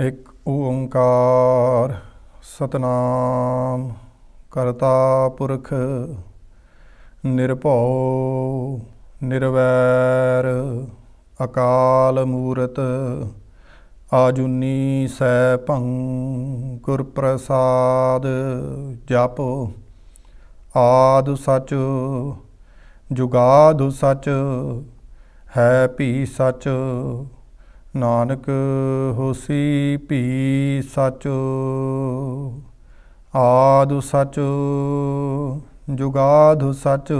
ਇੱਕ ਓੰਕਾਰ ਸਤਨਾਮ ਕਰਤਾ ਪੁਰਖ ਨਿਰਭਉ ਨਿਰਵੈਰ ਅਕਾਲ ਮੂਰਤ ਆਜੁਨੀ ਸੈ ਭੰ ਗੁਰ ਪ੍ਰਸਾਦ ਜਪ ਆਦ ਸਚ ਜੁਗਾਦ ਸਚ ਹੈ ਭੀ ਸਚ ਨਾਨਕ ਹੋਸੀ ਭੀ ਸਚ ਆਦੁ ਸਚ ਜੁਗਾਦੁ ਸਚ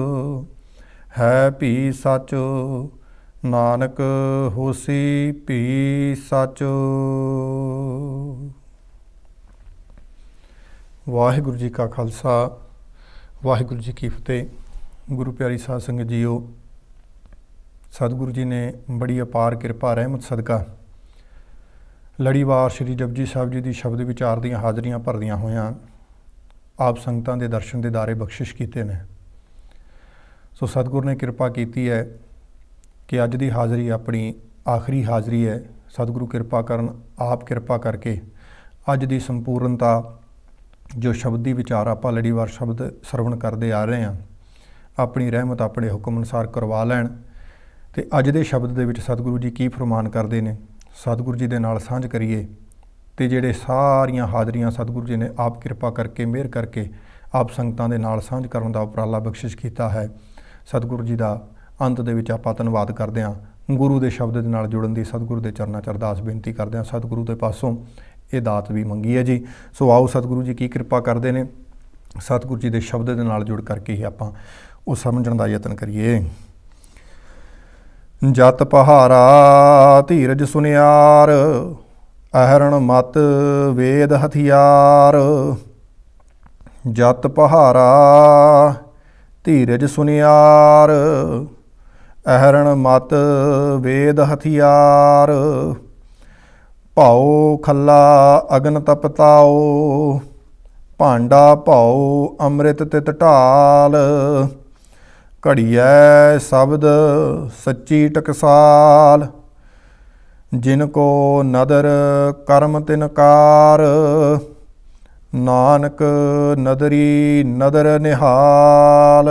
ਹੈ ਭੀ ਸਚ ਨਾਨਕ ਹੋਸੀ ਭੀ ਸਚ ਵਾਹਿਗੁਰੂ ਜੀ ਕਾ ਖਾਲਸਾ ਵਾਹਿਗੁਰੂ ਜੀ ਕੀ ਫਤਿਹ ਗੁਰੂ ਪਿਆਰੀ ਸਾਧ ਸੰਗਤ ਜੀਓ ਸਤਿਗੁਰੂ ਜੀ ਨੇ ਬੜੀ ਅਪਾਰ ਕਿਰਪਾ ਰਹਿਮਤ ਸਦਕਾ ਲੜੀਵਾਰ ਸ੍ਰੀ ਜਪਜੀ ਸਾਹਿਬ ਜੀ ਦੀ ਸ਼ਬਦ ਵਿਚਾਰ ਦੀਆਂ ਹਾਜ਼ਰੀਆਂ ਭਰਦੀਆਂ ਹੋਇਆਂ ਆਪ ਸੰਗਤਾਂ ਦੇ ਦਰਸ਼ਨ ਦੇ ਦਾਰੇ ਬਖਸ਼ਿਸ਼ ਕੀਤੇ ਨੇ ਸੋ ਸਤਿਗੁਰ ਨੇ ਕਿਰਪਾ ਕੀਤੀ ਹੈ ਕਿ ਅੱਜ ਦੀ ਹਾਜ਼ਰੀ ਆਪਣੀ ਆਖਰੀ ਹਾਜ਼ਰੀ ਹੈ ਸਤਿਗੁਰੂ ਕਿਰਪਾ ਕਰਨ ਆਪ ਕਿਰਪਾ ਕਰਕੇ ਅੱਜ ਦੀ ਸੰਪੂਰਨਤਾ ਜੋ ਸ਼ਬਦੀ ਵਿਚਾਰ ਆਪਾਂ ਲੜੀਵਾਰ ਸ਼ਬਦ ਸਰਵਣ ਕਰਦੇ ਆ ਰਹੇ ਹਾਂ ਆਪਣੀ ਰਹਿਮਤ ਆਪਣੇ ਹੁਕਮ ਅਨੁਸਾਰ ਕਰਵਾ ਲੈਣ ਤੇ ਅੱਜ ਦੇ ਸ਼ਬਦ ਦੇ ਵਿੱਚ ਸਤਿਗੁਰੂ ਜੀ ਕੀ ਫਰਮਾਨ ਕਰਦੇ ਨੇ ਸਤਿਗੁਰੂ ਜੀ ਦੇ ਨਾਲ ਸਾਂਝ ਕਰੀਏ ਤੇ ਜਿਹੜੇ ਸਾਰੀਆਂ ਹਾਜ਼ਰੀਆਂ ਸਤਿਗੁਰੂ ਜੀ ਨੇ ਆਪ ਕਿਰਪਾ ਕਰਕੇ ਮਿਹਰ ਕਰਕੇ ਆਪ ਸੰਗਤਾਂ ਦੇ ਨਾਲ ਸਾਂਝ ਕਰਨ ਦਾ ਉਪਰਾਲਾ ਬਖਸ਼ਿਸ਼ ਕੀਤਾ ਹੈ ਸਤਿਗੁਰੂ ਜੀ ਦਾ ਅੰਤ ਦੇ ਵਿੱਚ ਆਪਾਂ ਧੰਨਵਾਦ ਕਰਦੇ ਹਾਂ ਗੁਰੂ ਦੇ ਸ਼ਬਦ ਦੇ ਨਾਲ ਜੁੜਨ ਦੀ ਸਤਿਗੁਰੂ ਦੇ ਚਰਨਾਂ 'ਚ ਅਰਦਾਸ ਬੇਨਤੀ ਕਰਦੇ ਹਾਂ ਸਤਿਗੁਰੂ ਦੇ ਪਾਸੋਂ ਇਹ ਦਾਤ ਵੀ ਮੰਗੀ ਹੈ ਜੀ ਸੋ ਆਓ ਸਤਿਗੁਰੂ ਜੀ ਕੀ ਕਿਰਪਾ ਕਰਦੇ ਨੇ ਸਤਿਗੁਰੂ ਜੀ ਦੇ ਸ਼ਬਦ ਦੇ ਨਾਲ ਜੁੜ ਕਰਕੇ ਹੀ ਆਪਾਂ ਉਹ ਸਮਝਣ ਦਾ ਯਤਨ ਕਰੀਏ ਜਤ ਪਹਾਰਾ ਧੀਰਜ ਸੁਨਿਆਰ ਅਹਰਣ ਮਤ ਵੇਦ ਹਥਿਆਰ ਜਤ ਪਹਾਰਾ ਧੀਰਜ ਸੁਨਿਆਰ ਅਹਰਣ ਮਤ ਵੇਦ ਹਥਿਆਰ ਭਾਉ ਖੱਲਾ ਅਗਨ ਤਪਤਾਓ ਭਾਂਡਾ ਭਾਉ ਅੰਮ੍ਰਿਤ ਤਿਤ ਢਾਲ ਘੜੀਐ ਸ਼ਬਦ ਸੱਚੀ ਟਕਸਾਲ ਜਿਨ ਕੋ ਨਦਰ ਕਰਮ ਤਿਨਕਾਰ ਨਾਨਕ ਨਦਰੀ ਨਦਰ ਨਿਹਾਲ